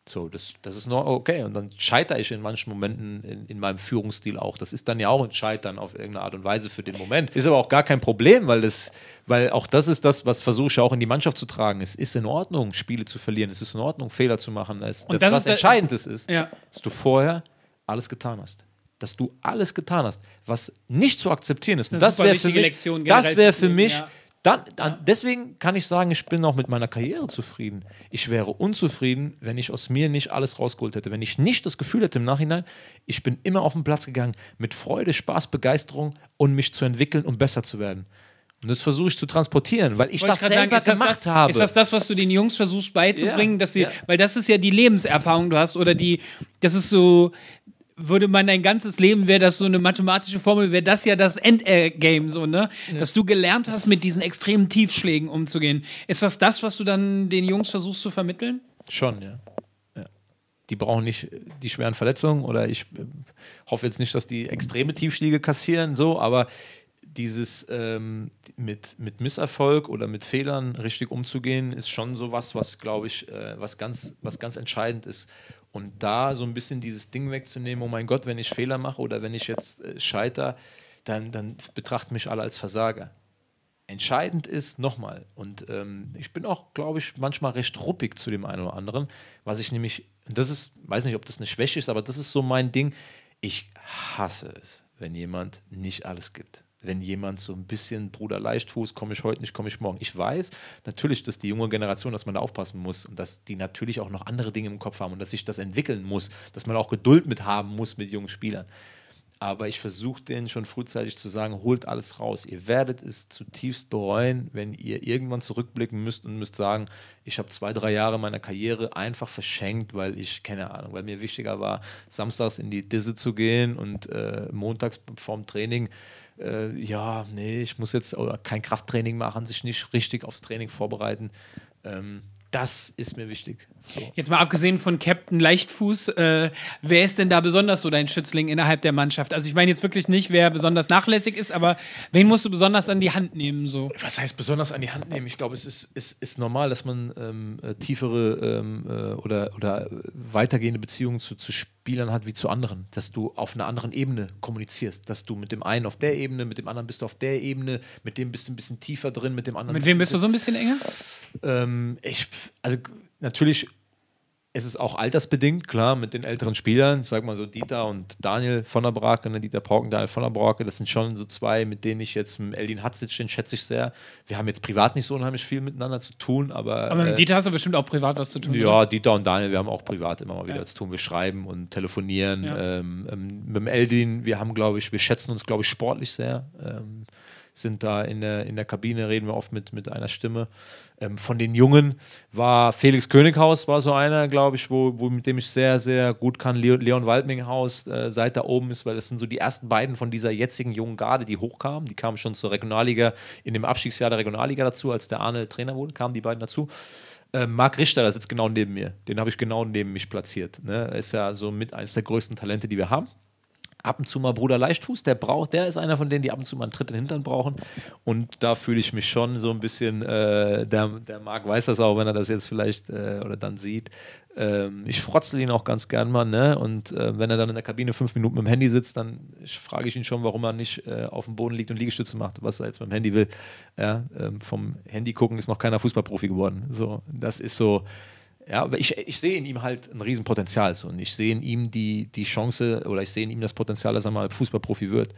So, das, das ist nur okay. Und dann scheitere ich in manchen Momenten in, in, meinem Führungsstil auch. Das ist dann ja auch ein Scheitern auf irgendeine Art und Weise für den Moment. Ist aber auch gar kein Problem, weil das, weil auch das ist das, was versuche ich auch in die Mannschaft zu tragen. Es ist in Ordnung, Spiele zu verlieren, es ist in Ordnung, Fehler zu machen. Es, das, das was Entscheidendes ist, ja. dass du vorher alles getan hast dass du alles getan hast, was nicht zu akzeptieren ist. das wäre für mich, Lektion, das wär für mich ja. dann, dann deswegen kann ich sagen, ich bin auch mit meiner Karriere zufrieden. Ich wäre unzufrieden, wenn ich aus mir nicht alles rausgeholt hätte, wenn ich nicht das Gefühl hätte im Nachhinein, ich bin immer auf den Platz gegangen mit Freude, Spaß, Begeisterung und mich zu entwickeln und um besser zu werden. Und das versuche ich zu transportieren, weil ich Wollte das ich selber sagen, gemacht das, habe. Ist das das, was du den Jungs versuchst beizubringen? Ja, dass die, ja. Weil das ist ja die Lebenserfahrung, du hast. Oder die, das ist so, würde man dein ganzes Leben, wäre das so eine mathematische Formel, wäre das ja das Endgame, so, ne? Ja. Dass du gelernt hast, mit diesen extremen Tiefschlägen umzugehen. Ist das das, was du dann den Jungs versuchst zu vermitteln? Schon, ja. ja. Die brauchen nicht die schweren Verletzungen oder ich äh, hoffe jetzt nicht, dass die extreme Tiefschläge kassieren, so, aber dieses ähm, mit, mit Misserfolg oder mit Fehlern richtig umzugehen, ist schon so was, was glaube ich, äh, was, ganz, was ganz entscheidend ist. Und da so ein bisschen dieses Ding wegzunehmen, oh mein Gott, wenn ich Fehler mache oder wenn ich jetzt äh, scheiter, dann, dann betrachten mich alle als Versager. Entscheidend ist nochmal, und ähm, ich bin auch, glaube ich, manchmal recht ruppig zu dem einen oder anderen, was ich nämlich, das ist, weiß nicht, ob das eine Schwäche ist, aber das ist so mein Ding. Ich hasse es, wenn jemand nicht alles gibt wenn jemand so ein bisschen Bruder Leichtfuß, komme ich heute nicht, komme ich morgen. Ich weiß natürlich, dass die junge Generation, dass man da aufpassen muss und dass die natürlich auch noch andere Dinge im Kopf haben und dass sich das entwickeln muss, dass man auch Geduld mit haben muss mit jungen Spielern. Aber ich versuche denen schon frühzeitig zu sagen, holt alles raus. Ihr werdet es zutiefst bereuen, wenn ihr irgendwann zurückblicken müsst und müsst sagen, ich habe zwei, drei Jahre meiner Karriere einfach verschenkt, weil ich, keine Ahnung, weil mir wichtiger war, samstags in die Disse zu gehen und äh, montags vorm Training äh, äh, ja, nee, ich muss jetzt kein Krafttraining machen, sich nicht richtig aufs Training vorbereiten. Ähm, das ist mir wichtig. So. Jetzt mal abgesehen von Captain Leichtfuß, äh, wer ist denn da besonders so dein Schützling innerhalb der Mannschaft? Also ich meine jetzt wirklich nicht, wer besonders nachlässig ist, aber wen musst du besonders an die Hand nehmen? So? Was heißt besonders an die Hand nehmen? Ich glaube, es ist, ist, ist normal, dass man ähm, äh, tiefere ähm, äh, oder, oder weitergehende Beziehungen zu, zu, Spielern hat wie zu anderen, dass du auf einer anderen Ebene kommunizierst, dass du mit dem einen auf der Ebene, mit dem anderen bist du auf der Ebene, mit dem bist du ein bisschen tiefer drin, mit dem anderen. Mit wem bist du so ein bisschen enger? Ähm, ich, also natürlich es ist auch altersbedingt, klar, mit den älteren Spielern, sag mal so Dieter und Daniel von der Brake, ne, Dieter Pauken, Daniel von der Brake, das sind schon so zwei, mit denen ich jetzt, mit Eldin Hatzic, den schätze ich sehr. Wir haben jetzt privat nicht so unheimlich viel miteinander zu tun, aber. Aber mit äh, Dieter hast du bestimmt auch privat was zu tun. Ja, oder? Dieter und Daniel, wir haben auch privat immer mal wieder ja. zu tun. Wir schreiben und telefonieren. Ja. Ähm, ähm, mit dem Eldin, wir haben, glaube ich, wir schätzen uns, glaube ich, sportlich sehr. Ähm, sind da in der, in der Kabine, reden wir oft mit, mit einer Stimme. Ähm, von den Jungen war Felix Könighaus, war so einer, glaube ich, wo, wo, mit dem ich sehr, sehr gut kann. Leon, Leon Waldminghaus, äh, seit da oben ist, weil das sind so die ersten beiden von dieser jetzigen jungen Garde, die hochkamen. Die kamen schon zur Regionalliga, in dem Abstiegsjahr der Regionalliga dazu, als der Arne Trainer wurde, kamen die beiden dazu. Ähm, Marc Richter, der sitzt genau neben mir. Den habe ich genau neben mich platziert. Ne? Ist ja so mit eines der größten Talente, die wir haben ab und zu mal Bruder Leichtfuß, der braucht, der ist einer von denen, die ab und zu mal einen Tritt in den Hintern brauchen. Und da fühle ich mich schon so ein bisschen, äh, der, der Marc weiß das auch, wenn er das jetzt vielleicht äh, oder dann sieht. Ähm, ich frotzel ihn auch ganz gern mal, ne? Und äh, wenn er dann in der Kabine fünf Minuten mit dem Handy sitzt, dann frage ich ihn schon, warum er nicht äh, auf dem Boden liegt und Liegestütze macht, was er jetzt mit dem Handy will. Ja, ähm, vom Handy gucken ist noch keiner Fußballprofi geworden. So, das ist so ja, aber ich, ich sehe in ihm halt ein Riesenpotenzial. So. Und ich sehe in ihm die, die Chance oder ich sehe in ihm das Potenzial, dass er mal Fußballprofi wird.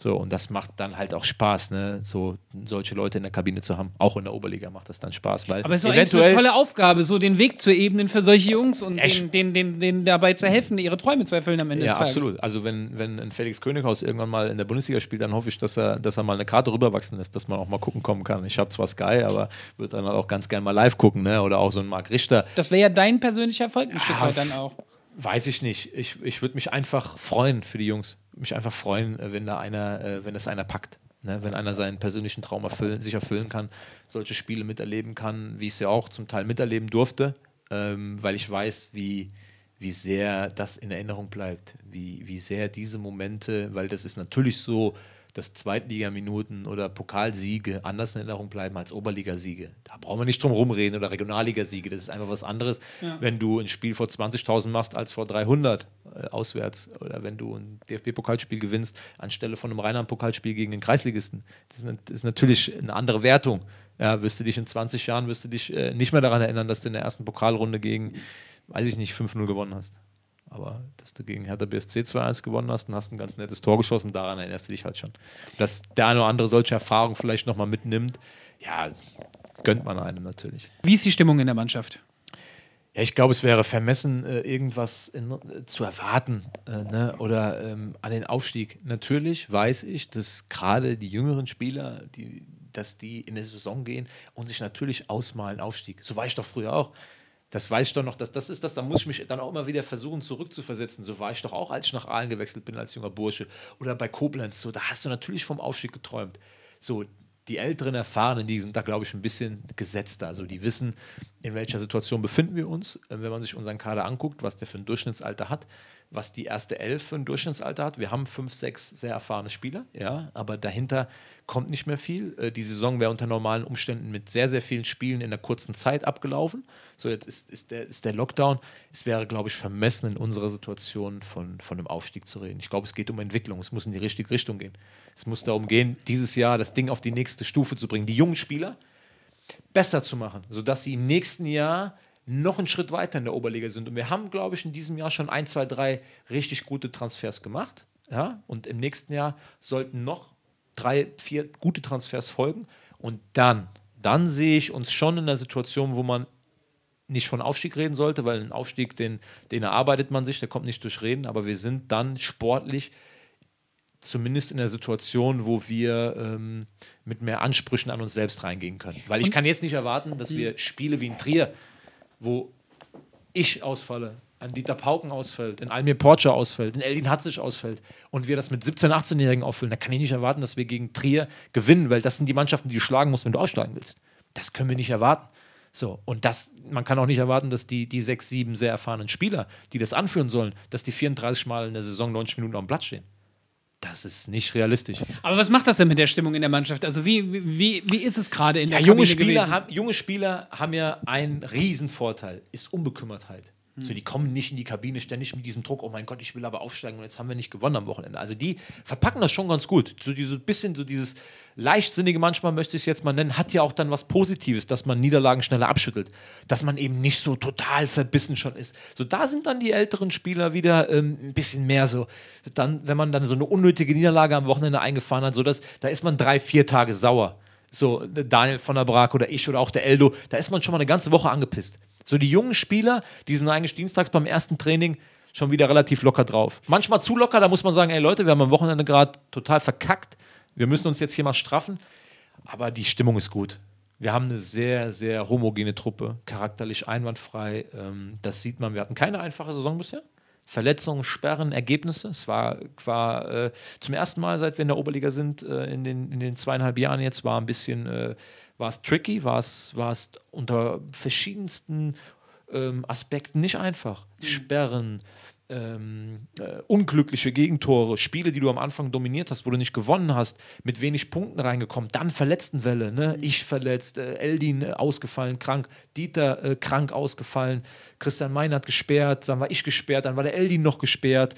So, und das macht dann halt auch Spaß, ne? So solche Leute in der Kabine zu haben. Auch in der Oberliga macht das dann Spaß, weil. Aber es ist eventuell eine tolle Aufgabe, so den Weg zu ebnen für solche Jungs und denen, denen, denen, denen dabei zu helfen, ihre Träume zu erfüllen am Ende ja, des Tages. Ja, absolut. Also wenn, wenn ein Felix Könighaus irgendwann mal in der Bundesliga spielt, dann hoffe ich, dass er, dass er mal eine Karte rüberwachsen lässt, dass man auch mal gucken kommen kann. Ich habe zwar Sky, aber würde dann auch ganz gerne mal live gucken, ne? Oder auch so ein Marc Richter. Das wäre ja dein persönlicher Erfolg ein Stück weit ah, halt dann auch. Weiß ich nicht. Ich, ich würde mich einfach freuen für die Jungs. Mich einfach freuen, äh, wenn da einer, äh, wenn das einer packt. Ne? Wenn einer seinen persönlichen Traum erfüllen, sich erfüllen kann, solche Spiele miterleben kann, wie ich es ja auch zum Teil miterleben durfte, ähm, weil ich weiß, wie, wie sehr das in Erinnerung bleibt, wie, wie sehr diese Momente, weil das ist natürlich so dass Zweitligaminuten oder Pokalsiege anders in Erinnerung bleiben als Oberligasiege. Da brauchen wir nicht drum rumreden oder Regionalligasiege. Das ist einfach was anderes, ja. wenn du ein Spiel vor 20.000 machst als vor 300 äh, auswärts oder wenn du ein DFB-Pokalspiel gewinnst anstelle von einem Rheinland-Pokalspiel gegen den Kreisligisten. Das ist, das ist, natürlich eine andere Wertung. Ja, wirst du dich in 20 Jahren wirst du dich äh, nicht mehr daran erinnern, dass du in der ersten Pokalrunde gegen, weiß ich nicht, 5-0 gewonnen hast. Aber dass du gegen Hertha BSC 2-1 gewonnen hast und hast ein ganz nettes Tor geschossen, daran erinnerst du dich halt schon. Dass der eine oder andere solche Erfahrung vielleicht nochmal mitnimmt, ja, gönnt man einem natürlich. Wie ist die Stimmung in der Mannschaft? Ja, ich glaube, es wäre vermessen, äh, irgendwas äh, zu erwarten äh, ne? oder ähm, an den Aufstieg. Natürlich weiß ich, dass gerade die jüngeren Spieler, die, dass die in die Saison gehen und sich natürlich ausmalen Aufstieg. So war ich doch früher auch. Das weiß ich doch noch, dass das ist das, da muss ich mich dann auch immer wieder versuchen zurückzuversetzen. So war ich doch auch, als ich nach Aalen gewechselt bin als junger Bursche oder bei Koblenz. So, da hast du natürlich vom Aufstieg geträumt. So, die älteren Erfahrenen, die sind da, glaube ich, ein bisschen gesetzter. Also die wissen, in welcher Situation befinden wir uns, äh, wenn man sich unseren Kader anguckt, was der für ein Durchschnittsalter hat was die erste Elf für ein Durchschnittsalter hat. Wir haben fünf, sechs sehr erfahrene Spieler, ja, aber dahinter kommt nicht mehr viel. Äh, die Saison wäre unter normalen Umständen mit sehr, sehr vielen Spielen in einer kurzen Zeit abgelaufen. So, jetzt ist, ist, der, ist der Lockdown. Es wäre, glaube ich, vermessen in unserer Situation von, von einem Aufstieg zu reden. Ich glaube, es geht um Entwicklung. Es muss in die richtige Richtung gehen. Es muss darum gehen, dieses Jahr das Ding auf die nächste Stufe zu bringen, die jungen Spieler besser zu machen, sodass sie im nächsten Jahr noch einen Schritt weiter in der Oberliga sind. Und wir haben, glaube ich, in diesem Jahr schon ein, zwei, drei richtig gute Transfers gemacht. Ja? Und im nächsten Jahr sollten noch drei, vier gute Transfers folgen. Und dann, dann sehe ich uns schon in der Situation, wo man nicht von Aufstieg reden sollte, weil ein Aufstieg, den, den erarbeitet man sich, der kommt nicht durch Reden, aber wir sind dann sportlich zumindest in der Situation, wo wir ähm, mit mehr Ansprüchen an uns selbst reingehen können. Weil ich kann jetzt nicht erwarten, dass wir Spiele wie in Trier wo ich ausfalle, ein Dieter Pauken ausfällt, ein Almir Porcher ausfällt, ein Eldin Hatzic ausfällt und wir das mit 17-, 18-Jährigen auffüllen, da kann ich nicht erwarten, dass wir gegen Trier gewinnen, weil das sind die Mannschaften, die du schlagen musst, wenn du aussteigen willst. Das können wir nicht erwarten. So, und das, man kann auch nicht erwarten, dass die, die sechs, sieben sehr erfahrenen Spieler, die das anführen sollen, dass die 34 Mal in der Saison 90 Minuten auf dem Platz stehen. Das ist nicht realistisch. Aber was macht das denn mit der Stimmung in der Mannschaft? Also wie, wie, wie ist es gerade in ja, der junge Spieler haben, Junge Spieler haben ja einen Riesenvorteil, ist Unbekümmertheit. So, die hm. kommen nicht in die Kabine ständig mit diesem Druck, oh mein Gott, ich will aber aufsteigen und jetzt haben wir nicht gewonnen am Wochenende. Also die verpacken das schon ganz gut. So dieses bisschen, so dieses Leichtsinnige manchmal möchte ich es jetzt mal nennen, hat ja auch dann was Positives, dass man Niederlagen schneller abschüttelt. Dass man eben nicht so total verbissen schon ist. So, da sind dann die älteren Spieler wieder ähm, ein bisschen mehr so. Dann, wenn man dann so eine unnötige Niederlage am Wochenende eingefahren hat, so dass, da ist man drei, vier Tage sauer so Daniel von der Brack oder ich oder auch der Eldo, da ist man schon mal eine ganze Woche angepisst. So die jungen Spieler, die sind eigentlich dienstags beim ersten Training schon wieder relativ locker drauf. Manchmal zu locker, da muss man sagen, ey Leute, wir haben am Wochenende gerade total verkackt. Wir müssen uns jetzt hier mal straffen. Aber die Stimmung ist gut. Wir haben eine sehr, sehr homogene Truppe, charakterlich einwandfrei. Ähm, das sieht man. Wir hatten keine einfache Saison bisher. Verletzungen, Sperren, Ergebnisse. Es war, war äh, zum ersten Mal, seit wir in der Oberliga sind, äh, in, den, in den zweieinhalb Jahren jetzt, war ein bisschen äh, war es tricky, war es, unter verschiedensten ähm, Aspekten nicht einfach. Mhm. Sperren, ähm, äh, unglückliche Gegentore, Spiele, die du am Anfang dominiert hast, wo du nicht gewonnen hast, mit wenig Punkten reingekommen, dann Verletztenwelle, ne? Mhm. ich verletzt, äh, Eldin äh, ausgefallen, krank, Dieter äh, krank ausgefallen, Christian Meinert gesperrt, dann war ich gesperrt, dann war der Eldin noch gesperrt.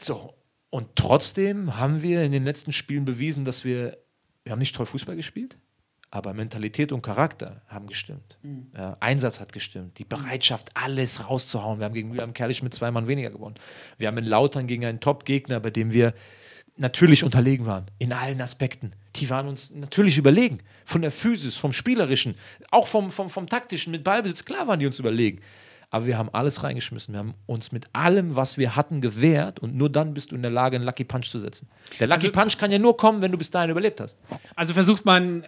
So, und trotzdem haben wir in den letzten Spielen bewiesen, dass wir, wir haben nicht toll Fußball gespielt, aber Mentalität und Charakter haben gestimmt. Mhm. Ja, Einsatz hat gestimmt. Die Bereitschaft, alles rauszuhauen. Wir haben gegen Mühlheim Kerlich mit zwei Mann weniger gewonnen. Wir haben in Lautern gegen einen Top-Gegner, bei dem wir natürlich unterlegen waren. In allen Aspekten. Die waren uns natürlich überlegen. Von der Physis, vom Spielerischen, auch vom, vom, vom Taktischen, mit Ballbesitz. Klar waren die uns überlegen. Aber wir haben alles reingeschmissen. Wir haben uns mit allem, was wir hatten, gewehrt und nur dann bist du in der Lage, einen Lucky Punch zu setzen. Der Lucky also, Punch kann ja nur kommen, wenn du bis dahin überlebt hast. Also versucht man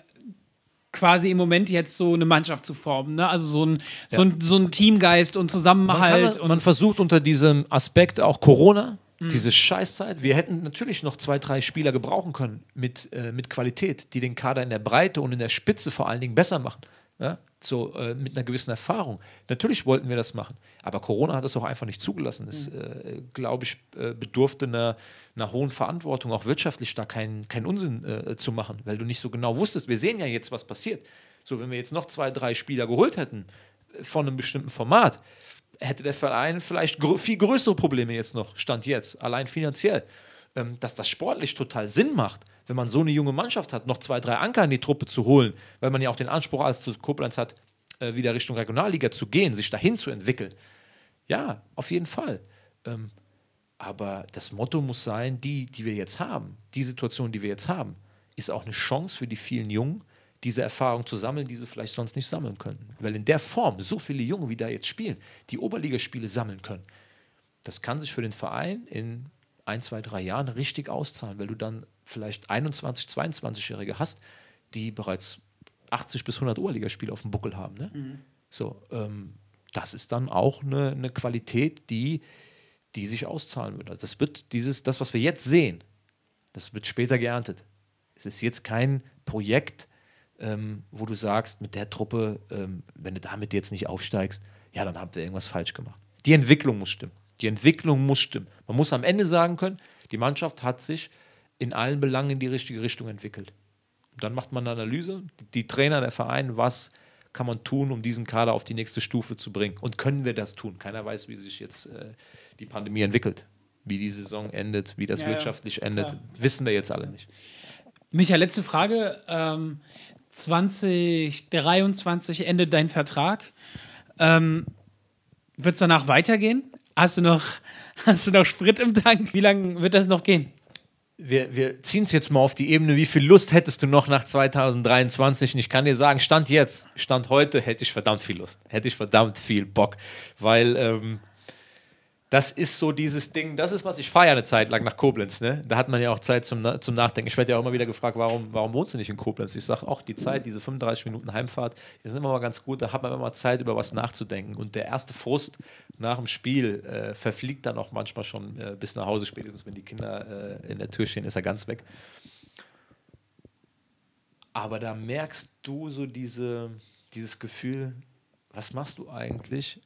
quasi im Moment jetzt so eine Mannschaft zu formen. Ne? Also so ein, so, ein, so ein Teamgeist und Zusammenhalt. Man, kann, und man versucht unter diesem Aspekt auch Corona, mhm. diese Scheißzeit. Wir hätten natürlich noch zwei, drei Spieler gebrauchen können mit, äh, mit Qualität, die den Kader in der Breite und in der Spitze vor allen Dingen besser machen. Ja? so äh, mit einer gewissen Erfahrung. Natürlich wollten wir das machen, aber Corona hat das auch einfach nicht zugelassen. Es, mhm. äh, glaube ich, äh, bedurfte einer, einer, hohen Verantwortung, auch wirtschaftlich da keinen kein Unsinn äh, zu machen, weil du nicht so genau wusstest. Wir sehen ja jetzt, was passiert. So, wenn wir jetzt noch zwei, drei Spieler geholt hätten äh, von einem bestimmten Format, hätte der Verein vielleicht gr viel größere Probleme jetzt noch, Stand jetzt, allein finanziell. Ähm, dass das sportlich total Sinn macht wenn man so eine junge Mannschaft hat, noch zwei, drei Anker in die Truppe zu holen, weil man ja auch den Anspruch als Koblenz hat, äh, wieder Richtung Regionalliga zu gehen, sich dahin zu entwickeln. Ja, auf jeden Fall. Ähm, aber das Motto muss sein, die, die wir jetzt haben, die Situation, die wir jetzt haben, ist auch eine Chance für die vielen Jungen, diese Erfahrung zu sammeln, die sie vielleicht sonst nicht sammeln könnten. Weil in der Form so viele Junge, wie da jetzt spielen, die Oberligaspiele sammeln können. Das kann sich für den Verein in ein, zwei, drei Jahren richtig auszahlen, weil du dann vielleicht 21, 22-Jährige hast, die bereits 80 bis 100 Oberligaspiele auf dem Buckel haben. Ne? Mhm. So, ähm, das ist dann auch eine, eine Qualität, die, die sich auszahlen würde. Also das wird dieses, das, was wir jetzt sehen, das wird später geerntet. Es ist jetzt kein Projekt, ähm, wo du sagst, mit der Truppe, ähm, wenn du damit jetzt nicht aufsteigst, ja, dann haben wir irgendwas falsch gemacht. Die Entwicklung muss stimmen. Die Entwicklung muss stimmen. Man muss am Ende sagen können, die Mannschaft hat sich in allen Belangen in die richtige Richtung entwickelt. Und dann macht man eine Analyse, die Trainer der Verein, was kann man tun, um diesen Kader auf die nächste Stufe zu bringen? Und können wir das tun? Keiner weiß, wie sich jetzt äh, die Pandemie entwickelt, wie die Saison endet, wie das ja, wirtschaftlich ja, endet. Wissen wir jetzt alle nicht. Michael, letzte Frage. Ähm, 2023 endet dein Vertrag. Ähm, Wird es danach weitergehen? Hast du noch, hast du noch Sprit im Tank? Wie lange wird das noch gehen? Wir, wir ziehen es jetzt mal auf die Ebene. Wie viel Lust hättest du noch nach 2023? Und ich kann dir sagen, Stand jetzt, Stand heute, hätte ich verdammt viel Lust. Hätte ich verdammt viel Bock. Weil ähm, das ist so dieses Ding, das ist was, ich fahre ja eine Zeit lang nach Koblenz, ne? Da hat man ja auch Zeit zum, zum Nachdenken. Ich werde ja auch immer wieder gefragt, warum, warum wohnst du nicht in Koblenz? Ich sage auch, die Zeit, diese 35 Minuten Heimfahrt, die sind immer mal ganz gut, da hat man immer mal Zeit, über was nachzudenken. Und der erste Frust nach dem Spiel äh, verfliegt dann auch manchmal schon äh, bis nach Hause, spätestens wenn die Kinder äh, in der Tür stehen, ist er ganz weg. Aber da merkst du so diese, dieses Gefühl, was machst du eigentlich,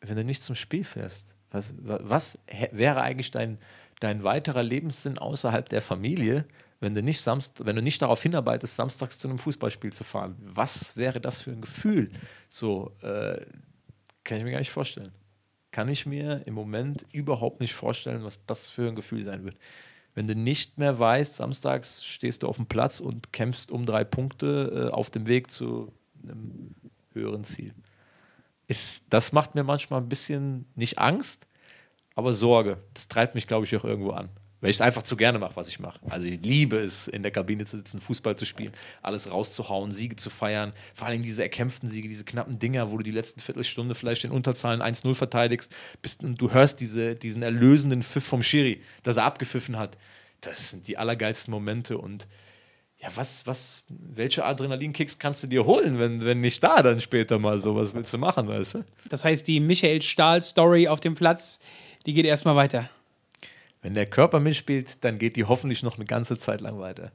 wenn du nicht zum Spiel fährst? Was, was wäre eigentlich dein, dein weiterer Lebenssinn außerhalb der Familie, wenn du, nicht Samst wenn du nicht darauf hinarbeitest, samstags zu einem Fußballspiel zu fahren? Was wäre das für ein Gefühl? So, äh, kann ich mir gar nicht vorstellen. Kann ich mir im Moment überhaupt nicht vorstellen, was das für ein Gefühl sein wird. Wenn du nicht mehr weißt, samstags stehst du auf dem Platz und kämpfst um drei Punkte äh, auf dem Weg zu einem höheren Ziel ist, das macht mir manchmal ein bisschen nicht Angst, aber Sorge. Das treibt mich, glaube ich, auch irgendwo an. Weil ich es einfach zu gerne mache, was ich mache. Also ich liebe es, in der Kabine zu sitzen, Fußball zu spielen, alles rauszuhauen, Siege zu feiern. Vor allem diese erkämpften Siege, diese knappen Dinger, wo du die letzten Viertelstunde vielleicht in Unterzahlen 1-0 verteidigst bist, und du hörst diese, diesen erlösenden Pfiff vom Schiri, dass er abgepfiffen hat. Das sind die allergeilsten Momente und ja, was, was, welche Adrenalinkicks kannst du dir holen, wenn, wenn nicht da dann später mal so? Was willst du machen, weißt du? Das heißt, die Michael Stahl-Story auf dem Platz, die geht erstmal weiter. Wenn der Körper mitspielt, dann geht die hoffentlich noch eine ganze Zeit lang weiter.